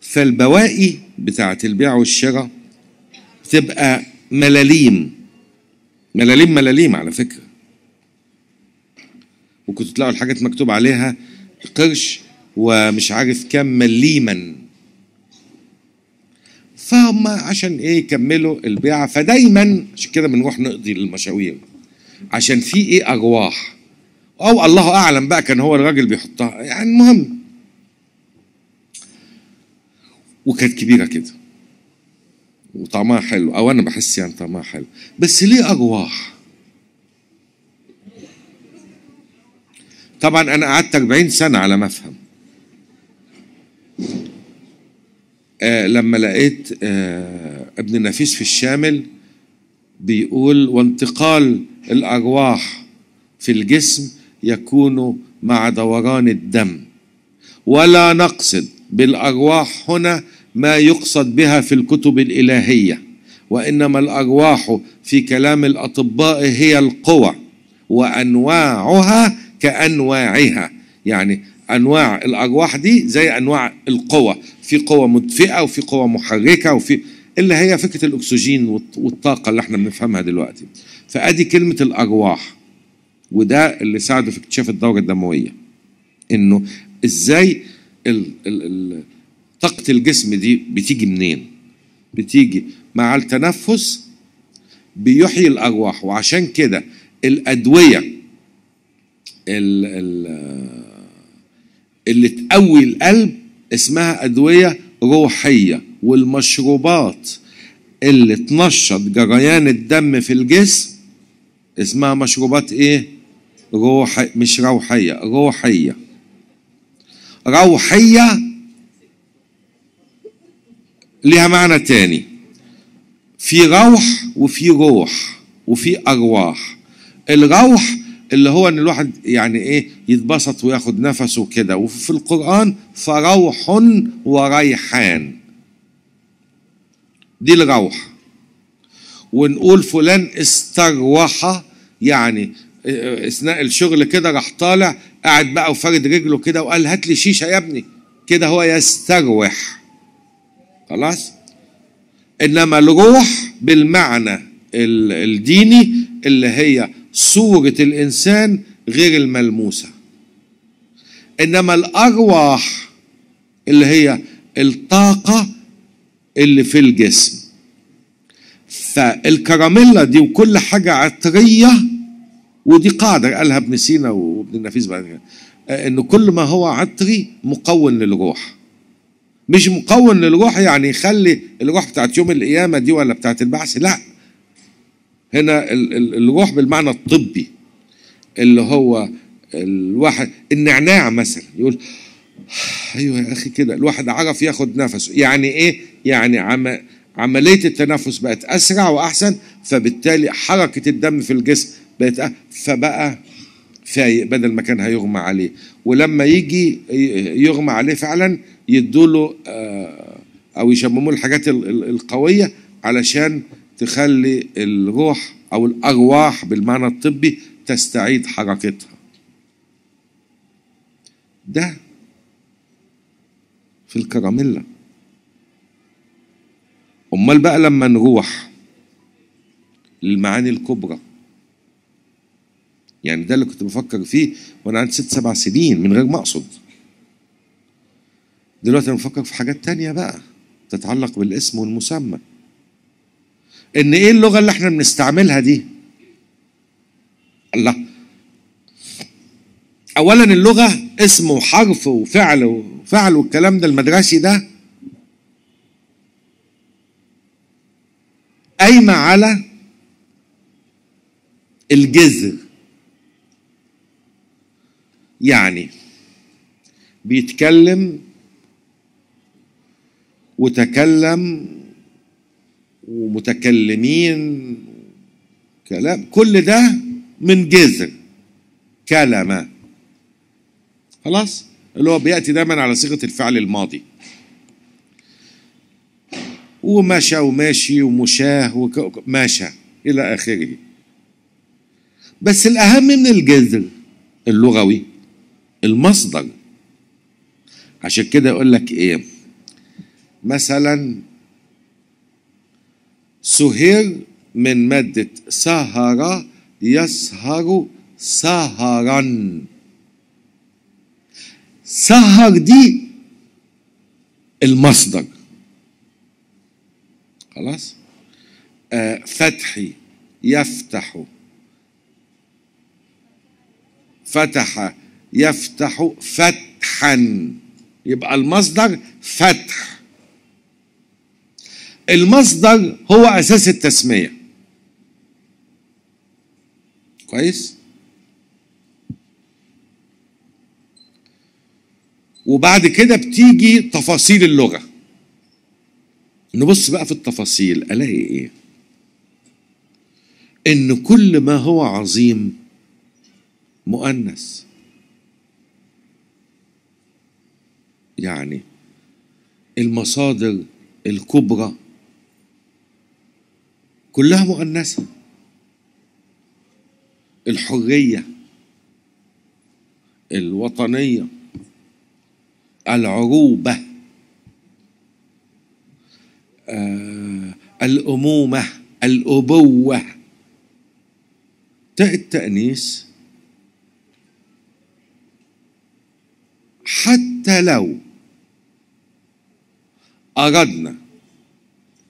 فالبواقي بتاعه البيع والشراء تبقى ملاليم ملاليم ملاليم على فكرة ممكن تلاقوا الحاجات مكتوب عليها قرش ومش عارف كم مليما فهم عشان ايه يكملوا البيعة فدايما عشان كده بنروح نقضي المشاوير عشان في ايه ارواح او الله اعلم بقى كان هو الراجل بيحطها يعني المهم وكانت كبيره كده وطعمها حلو او انا بحس يعني طعمها حلو بس ليه ارواح طبعا انا قعدت 40 سنه على ما افهم آه لما لقيت آه ابن نفيس في الشامل بيقول وانتقال الارواح في الجسم يكون مع دوران الدم ولا نقصد بالارواح هنا ما يقصد بها في الكتب الالهيه وانما الارواح في كلام الاطباء هي القوى وانواعها كانواعها يعني انواع الارواح دي زي انواع القوى في قوى مدفئه وفي قوى محركه وفي اللي هي فكره الاكسجين والطاقه اللي احنا بنفهمها دلوقتي فادي كلمه الارواح وده اللي ساعده في اكتشاف الدوره الدمويه انه ازاي ال ال ال طاقة الجسم دي بتيجي منين؟ بتيجي مع التنفس بيحيي الأرواح وعشان كده الأدوية اللي تقوي القلب اسمها أدوية روحية والمشروبات اللي تنشط جريان الدم في الجسم اسمها مشروبات ايه؟ روح مش روحية روحية روحية لها معنى تاني في روح وفي روح وفي ارواح الروح اللي هو ان الواحد يعني ايه يتبسط وياخد نفسه وكده وفي القران فروح وريحان دي الروح ونقول فلان استروح يعني اثناء الشغل كده راح طالع قاعد بقى وفرد رجله كده وقال هات لي شيشه يا ابني كده هو يستروح خلاص انما الروح بالمعنى الديني اللي هي صورة الانسان غير الملموسة انما الارواح اللي هي الطاقة اللي في الجسم فالكراميلا دي وكل حاجة عطرية ودي قاعدة قالها ابن سينا وابن النفيس بعد كده ان كل ما هو عطري مقوّن للروح مش مكون للروح يعني يخلي الروح بتاعت يوم القيامه دي ولا بتاعت البعث لا هنا الروح بالمعنى الطبي اللي هو الواحد النعناع مثلا يقول ايوه يا اخي كده الواحد عرف ياخد نفسه يعني ايه يعني عم عمليه التنفس بقت اسرع واحسن فبالتالي حركه الدم في الجسم بقت فبقى فايق بدل ما كان هيغمى عليه ولما يجي يغمى عليه فعلا يدوله آه، او يشمموا الحاجات القويه علشان تخلي الروح او الارواح بالمعنى الطبي تستعيد حركتها ده في الكراميلا امال بقى لما نروح للمعاني الكبرى يعني ده اللي كنت بفكر فيه وانا عندي ست سبع سنين من غير ما اقصد دلوقتي انا بفكر في حاجات تانية بقى تتعلق بالاسم والمسمى ان ايه اللغه اللي احنا بنستعملها دي الله اولا اللغه اسم وحرف وفعل وفعل والكلام ده المدرسي ده قايمه على الجذر يعني بيتكلم وتكلم ومتكلمين كلام كل ده من جذر كلمة خلاص اللي هو بيأتي دايما على صيغة الفعل الماضي ومشى وماشي ومشاه وماشى إلى آخره بس الأهم من الجذر اللغوي المصدر عشان كده يقول لك ايه مثلا سهر من مادة سهر يسهر سهرا سهر دي المصدر خلاص آه، فتحي يفتح فتح يفتح فتحا يبقى المصدر فتح المصدر هو اساس التسميه كويس وبعد كده بتيجي تفاصيل اللغه نبص بقى في التفاصيل الاقي ايه ان كل ما هو عظيم مؤنث يعني المصادر الكبرى كلها مؤنثة الحرية الوطنية العروبة آه الأمومة الأبوة تاء التأنيث حتى لو أردنا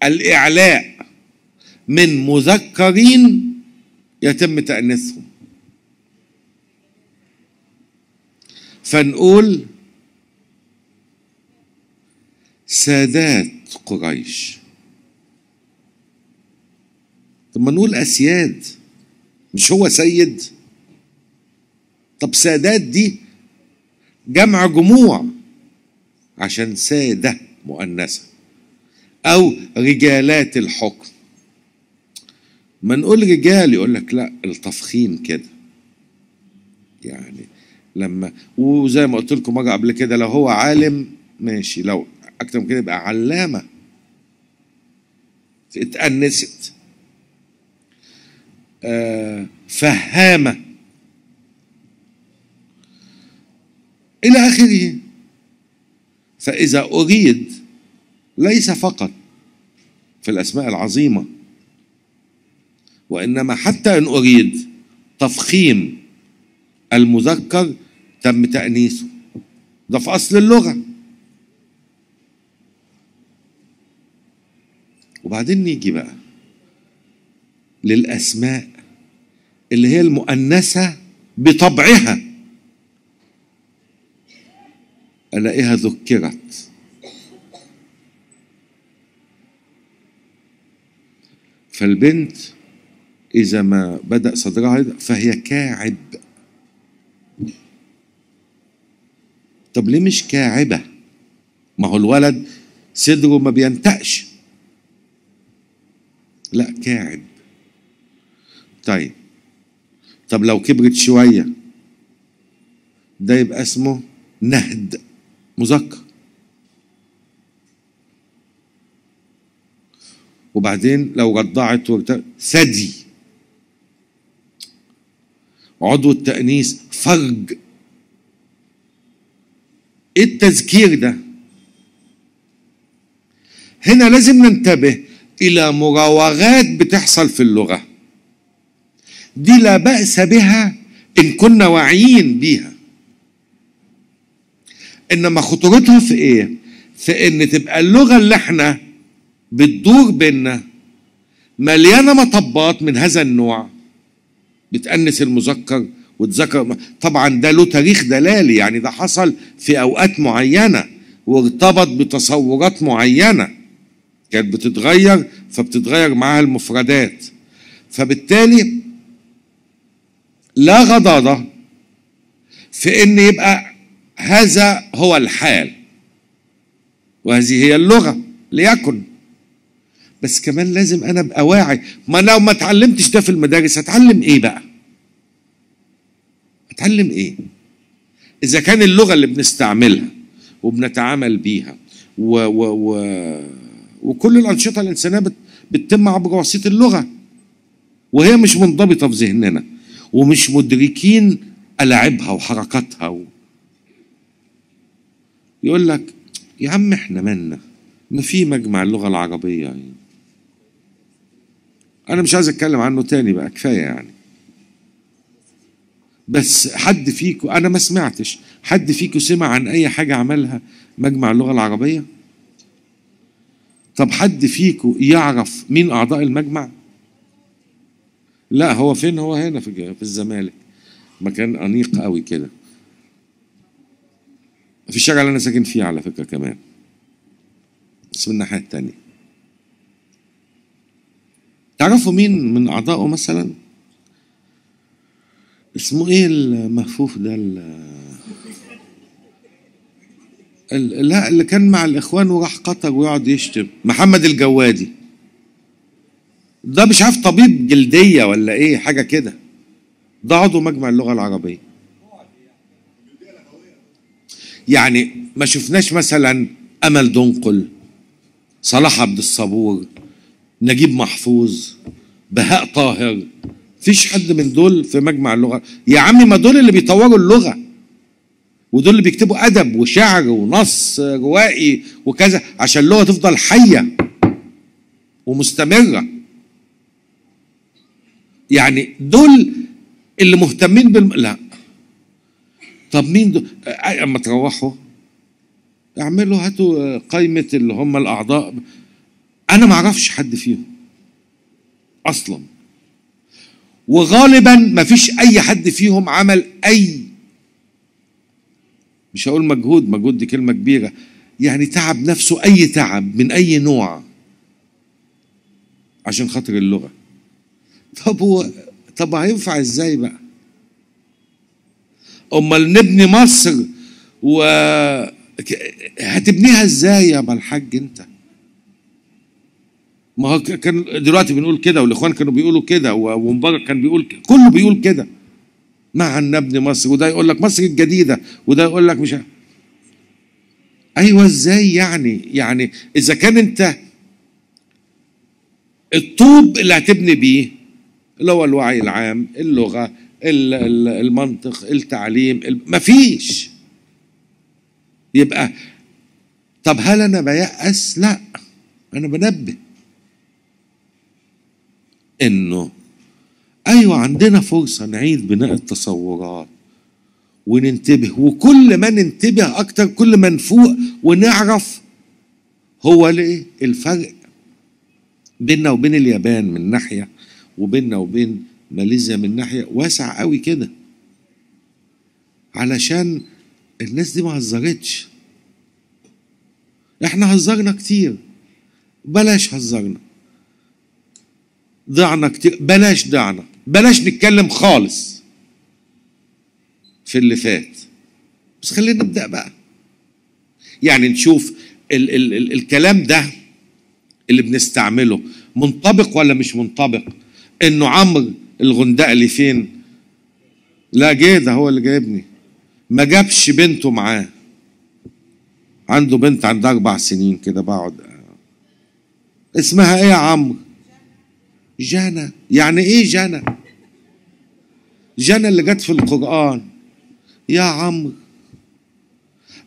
الإعلاء من مذكرين يتم تأنيثهم فنقول سادات قريش طب ما نقول أسياد مش هو سيد طب سادات دي جمع جموع عشان سادة مؤنثة أو رجالات الحكم ما نقول رجال يقول لك لا التفخيم كده يعني لما وزي ما قلت لكم مرة قبل كده لو هو عالم ماشي لو أكتر من كده يبقى علامة اتأنست آه فهامة إلى آخره فإذا أريد ليس فقط في الأسماء العظيمة وإنما حتى إن أريد تفخيم المذكر تم تأنيسه ده في أصل اللغة وبعدين نيجي بقى للأسماء اللي هي المؤنثة بطبعها ألاقيها ذكرت فالبنت إذا ما بدأ صدرها فهي كاعب طب ليه مش كاعبة ما هو الولد صدره ما بينتقش لا كاعب طيب طب لو كبرت شوية ده يبقى اسمه نهد مذكر وبعدين لو رضعت ثدي عضو التأنيث فرج ايه التذكير ده هنا لازم ننتبه الى مراوغات بتحصل في اللغه دي لا باس بها ان كنا واعيين بيها انما خطورتها في ايه في ان تبقى اللغه اللي احنا بتدور بينا مليانه مطبات من هذا النوع بتأنس المذكر وتذكر طبعا ده له تاريخ دلالي يعني ده حصل في اوقات معينه وارتبط بتصورات معينه كانت بتتغير فبتتغير معاها المفردات فبالتالي لا غضاضة في ان يبقى هذا هو الحال وهذه هي اللغة ليكن بس كمان لازم انا ابقى واعي ما لو ما اتعلمتش ده في المدارس هتعلم ايه بقى هتعلم ايه اذا كان اللغه اللي بنستعملها وبنتعامل بيها و و و وكل الانشطه الانسانيه بت بتتم عبر وسيط اللغه وهي مش منضبطه في ذهننا ومش مدركين العبها وحركاتها و يقول لك يا عم احنا مالنا ما في مجمع اللغه العربيه يعني انا مش عايز اتكلم عنه تاني بقى كفايه يعني بس حد فيكم انا ما سمعتش حد فيكم سمع عن اي حاجه عملها مجمع اللغه العربيه طب حد فيكم يعرف مين اعضاء المجمع لا هو فين هو هنا في الزمالك مكان انيق قوي كده في الشارع اللي انا ساكن فيه على فكره كمان بس من الناحيه الثانيه تعرفوا مين من اعضائه مثلا اسمه ايه المهفوف ده لا اللي كان مع الاخوان وراح قطر ويقعد يشتم محمد الجوادي ده مش عارف طبيب جلديه ولا ايه حاجه كده ده عضو مجمع اللغه العربيه يعني ما شفناش مثلا امل دنقل صلاح عبد الصبور نجيب محفوظ بهاء طاهر فيش حد من دول في مجمع اللغه يا عمي ما دول اللي بيطوروا اللغه ودول اللي بيكتبوا ادب وشعر ونص روائي وكذا عشان اللغه تفضل حيه ومستمره يعني دول اللي مهتمين بال لا طب مين دول اما تروحوا اعملوا هاتوا آه، قائمه اللي هم الاعضاء انا ما اعرفش حد فيهم اصلا وغالبا ما فيش اي حد فيهم عمل اي مش هقول مجهود مجهود دي كلمه كبيره يعني تعب نفسه اي تعب من اي نوع عشان خاطر اللغه طب هو طب هينفع ازاي بقى امال نبني مصر و هتبنيها ازاي يا الحاج انت ما هو كان دلوقتي بنقول كده والاخوان كانوا بيقولوا كده ومبارك كان بيقول كده كله بيقول كده مع ان نبني مصر وده يقول لك مصر الجديده وده يقول لك مش ايوه ازاي يعني يعني اذا كان انت الطوب اللي هتبني بيه اللي هو الوعي العام اللغه المنطق التعليم مفيش يبقى طب هل انا بيأس لا انا بنبه انه ايوه عندنا فرصه نعيد بناء التصورات وننتبه وكل ما ننتبه اكتر كل ما نفوق ونعرف هو ليه الفرق بيننا وبين اليابان من ناحيه وبيننا وبين ماليزيا من ناحيه واسع قوي كده علشان الناس دي ما هزرتش احنا هزرنا كتير بلاش هزرنا ضعنا كتير بلاش ضعنا بلاش نتكلم خالص في اللي فات بس خلينا نبدا بقى يعني نشوف ال- ال- ال- الكلام ده اللي بنستعمله منطبق ولا مش منطبق انه عمرو الغندقلي فين لا جه ده هو اللي جايبني ما جابش بنته معاه عنده بنت عندها اربع سنين كده بقعد اسمها ايه يا عمرو جانا يعني ايه جانا جانا اللي جت في القران يا عمرو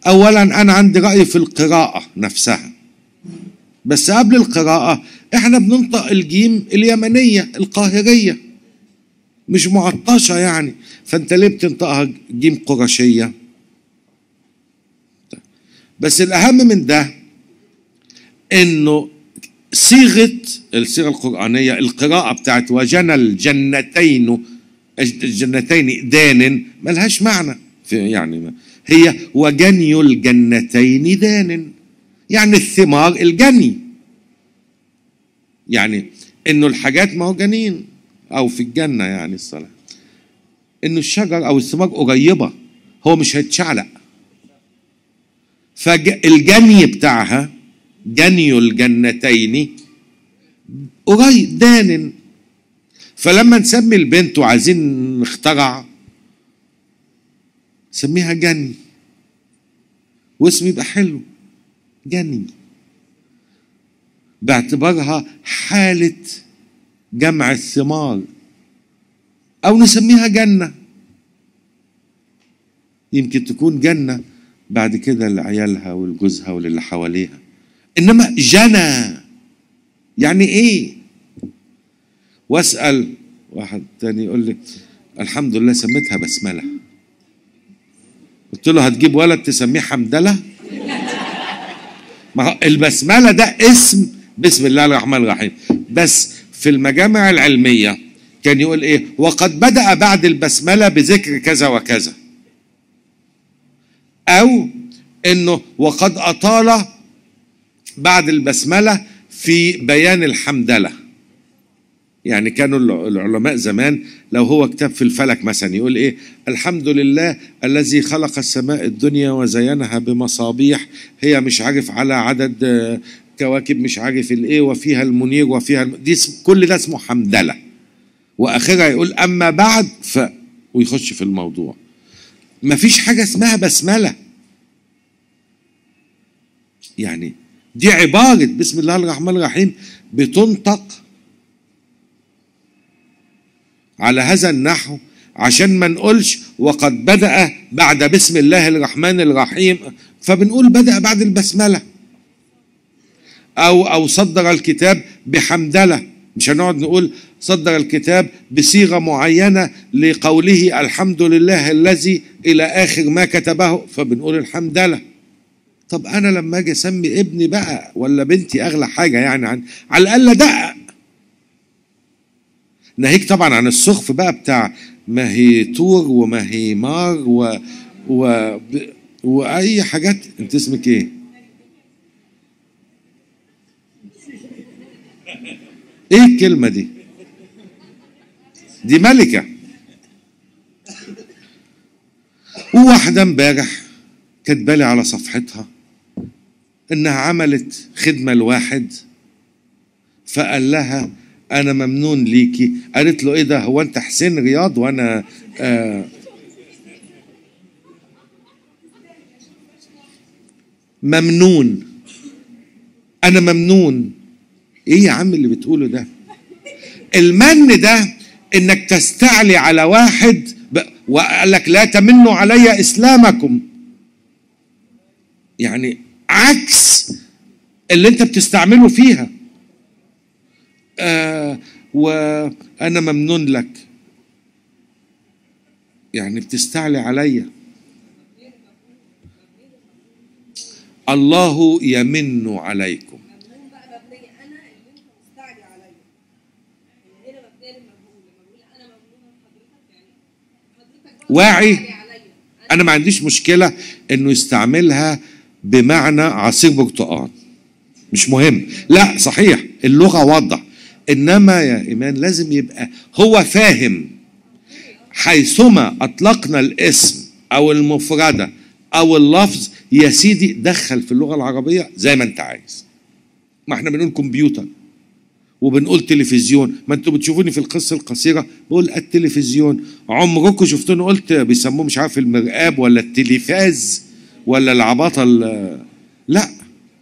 اولا انا عندي راي في القراءه نفسها بس قبل القراءه احنا بننطق الجيم اليمنيه القاهريه مش معطشة يعني فأنت ليه بتنطقها جيم قرشية بس الأهم من ده إنه صيغة الصيغة القرآنية القراءة بتاعت وجنى الجنتين الجنتين دان ملهاش معنى في يعني هي وجني الجنتين دان يعني الثمار الجني يعني انه الحاجات ما هو جنين او في الجنه يعني الصلاه ان الشجر او الثمار قريبه هو مش هيتشعلق فالجني بتاعها جني الجنتين قريب دان فلما نسمي البنت وعايزين نخترع سميها جني واسم يبقى حلو جني باعتبارها حاله جمع الثمار أو نسميها جنة يمكن تكون جنة بعد كده لعيالها ولجوزها وللي حواليها إنما جنى يعني إيه؟ وأسأل واحد تاني يقول لي الحمد لله سميتها بسملة قلت له هتجيب ولد تسميه حمدلة ما البسملة ده اسم بسم الله الرحمن الرحيم بس في المجامع العلمية كان يقول إيه وقد بدأ بعد البسملة بذكر كذا وكذا أو إنه وقد أطال بعد البسملة في بيان الحمدلة يعني كانوا العلماء زمان لو هو كتاب في الفلك مثلا يقول ايه الحمد لله الذي خلق السماء الدنيا وزينها بمصابيح هي مش عارف على عدد كواكب مش عارف الايه وفيها المنير وفيها الم... دي اسم كل ده اسمه حمدله واخرها يقول اما بعد ف ويخش في الموضوع مفيش حاجه اسمها بسمله يعني دي عباره بسم الله الرحمن الرحيم بتنطق على هذا النحو عشان ما نقولش وقد بدأ بعد بسم الله الرحمن الرحيم فبنقول بدأ بعد البسمله أو أو صدر الكتاب بحمدلة مش هنقعد نقول صدر الكتاب بصيغة معينة لقوله الحمد لله الذي إلى آخر ما كتبه فبنقول الحمدلة طب أنا لما أجي أسمي ابني بقى ولا بنتي أغلى حاجة يعني عن على الأقل أدقق ناهيك طبعا عن السخف بقى بتاع ما هي تور وما هي مار و, و... وأي حاجات أنت اسمك إيه؟ ايه الكلمة دي دي ملكة وواحدة امبارح لي على صفحتها انها عملت خدمة لواحد فقال لها انا ممنون ليكي قالت له ايه ده هو انت حسين رياض وانا آه ممنون انا ممنون ايه يا عم اللي بتقوله ده المن ده انك تستعلي على واحد وقال لك لا تمنوا علي اسلامكم يعني عكس اللي انت بتستعمله فيها آه وانا ممنون لك يعني بتستعلي عليا الله يمن عليكم واعي انا ما عنديش مشكله انه يستعملها بمعنى عصير برتقال مش مهم لا صحيح اللغه وضع انما يا ايمان لازم يبقى هو فاهم حيثما اطلقنا الاسم او المفرده او اللفظ يا سيدي دخل في اللغه العربيه زي ما انت عايز ما احنا بنقول كمبيوتر وبنقول تلفزيون ما انتوا بتشوفوني في القصه القصيره بقول التلفزيون عمركم شفتوني قلت بيسموه مش عارف المرقاب ولا التلفاز ولا العباطه لا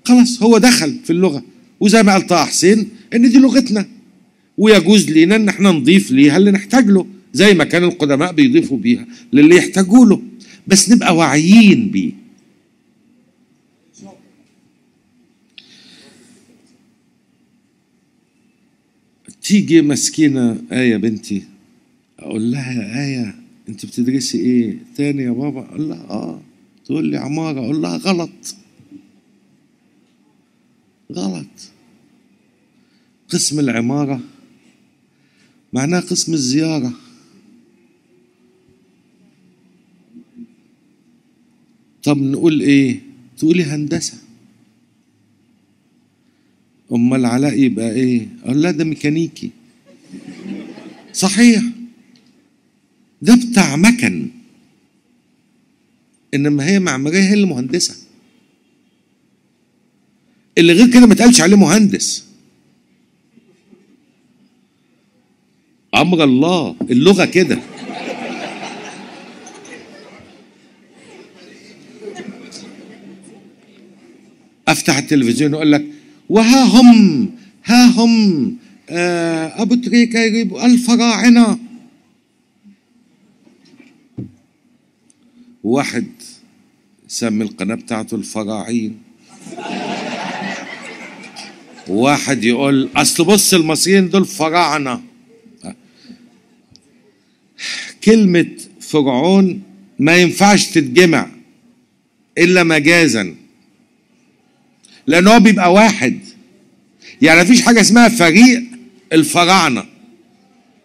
خلاص هو دخل في اللغه وزي ما قال طه حسين ان دي لغتنا ويجوز لينا ان احنا نضيف ليها اللي نحتاج له زي ما كان القدماء بيضيفوا بيها للي يحتاجوا له بس نبقى واعيين بيه تيجي مسكينة آية بنتي أقول لها يا آية أنت بتدرسي إيه؟ تاني يا بابا أقول لها آه تقول لي عمارة أقول لها غلط غلط قسم العمارة معناه قسم الزيارة طب نقول إيه؟ تقولي هندسة امال علاء يبقى ايه قال لا ده ميكانيكي صحيح ده بتاع مكن انما هي معماريه هي اللي مهندسه اللي غير كده ما تقالش عليه مهندس امر الله اللغه كده افتح التلفزيون واقول لك وها هم ها هم آه، أبو تريكيريب الفراعنة واحد سمي القناة بتاعته الفراعين واحد يقول أصل بص المصريين دول فراعنة كلمة فرعون ما ينفعش تتجمع إلا مجازا لأن هو بيبقى واحد يعني مفيش حاجة اسمها فريق الفراعنة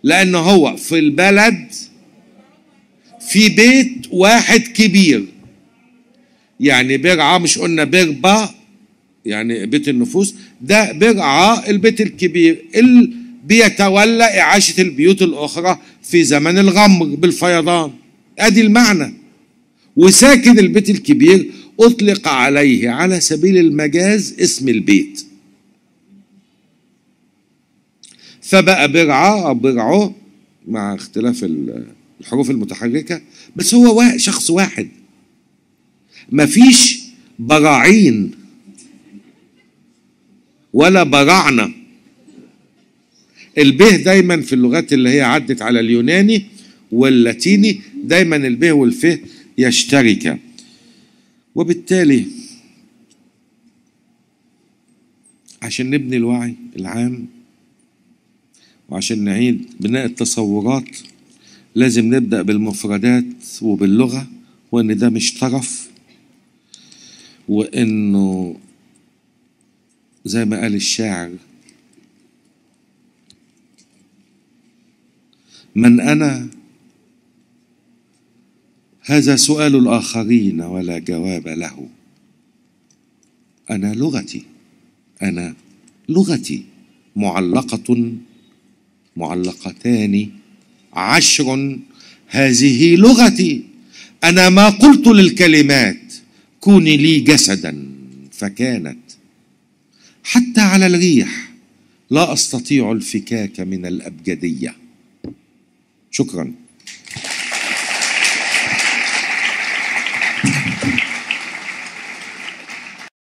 لأن هو في البلد في بيت واحد كبير يعني برعة مش قلنا بربة يعني بيت النفوس ده برعة البيت الكبير اللي بيتولى إعاشة البيوت الأخرى في زمن الغمر بالفيضان أدي المعنى وساكن البيت الكبير أطلق عليه على سبيل المجاز اسم البيت فبقى برعة أو برعه مع اختلاف الحروف المتحركة بس هو شخص واحد مفيش براعين ولا براعنة البه دايما في اللغات اللي هي عدت على اليوناني واللاتيني دايما البه والفه يشتركان وبالتالي عشان نبني الوعي العام وعشان نعيد بناء التصورات لازم نبدأ بالمفردات وباللغة وإن ده مش طرف وإنه زي ما قال الشاعر من أنا هذا سؤال الآخرين ولا جواب له أنا لغتي أنا لغتي معلقة معلقتان عشر هذه لغتي أنا ما قلت للكلمات كوني لي جسدا فكانت حتى على الريح لا أستطيع الفكاك من الأبجدية شكرا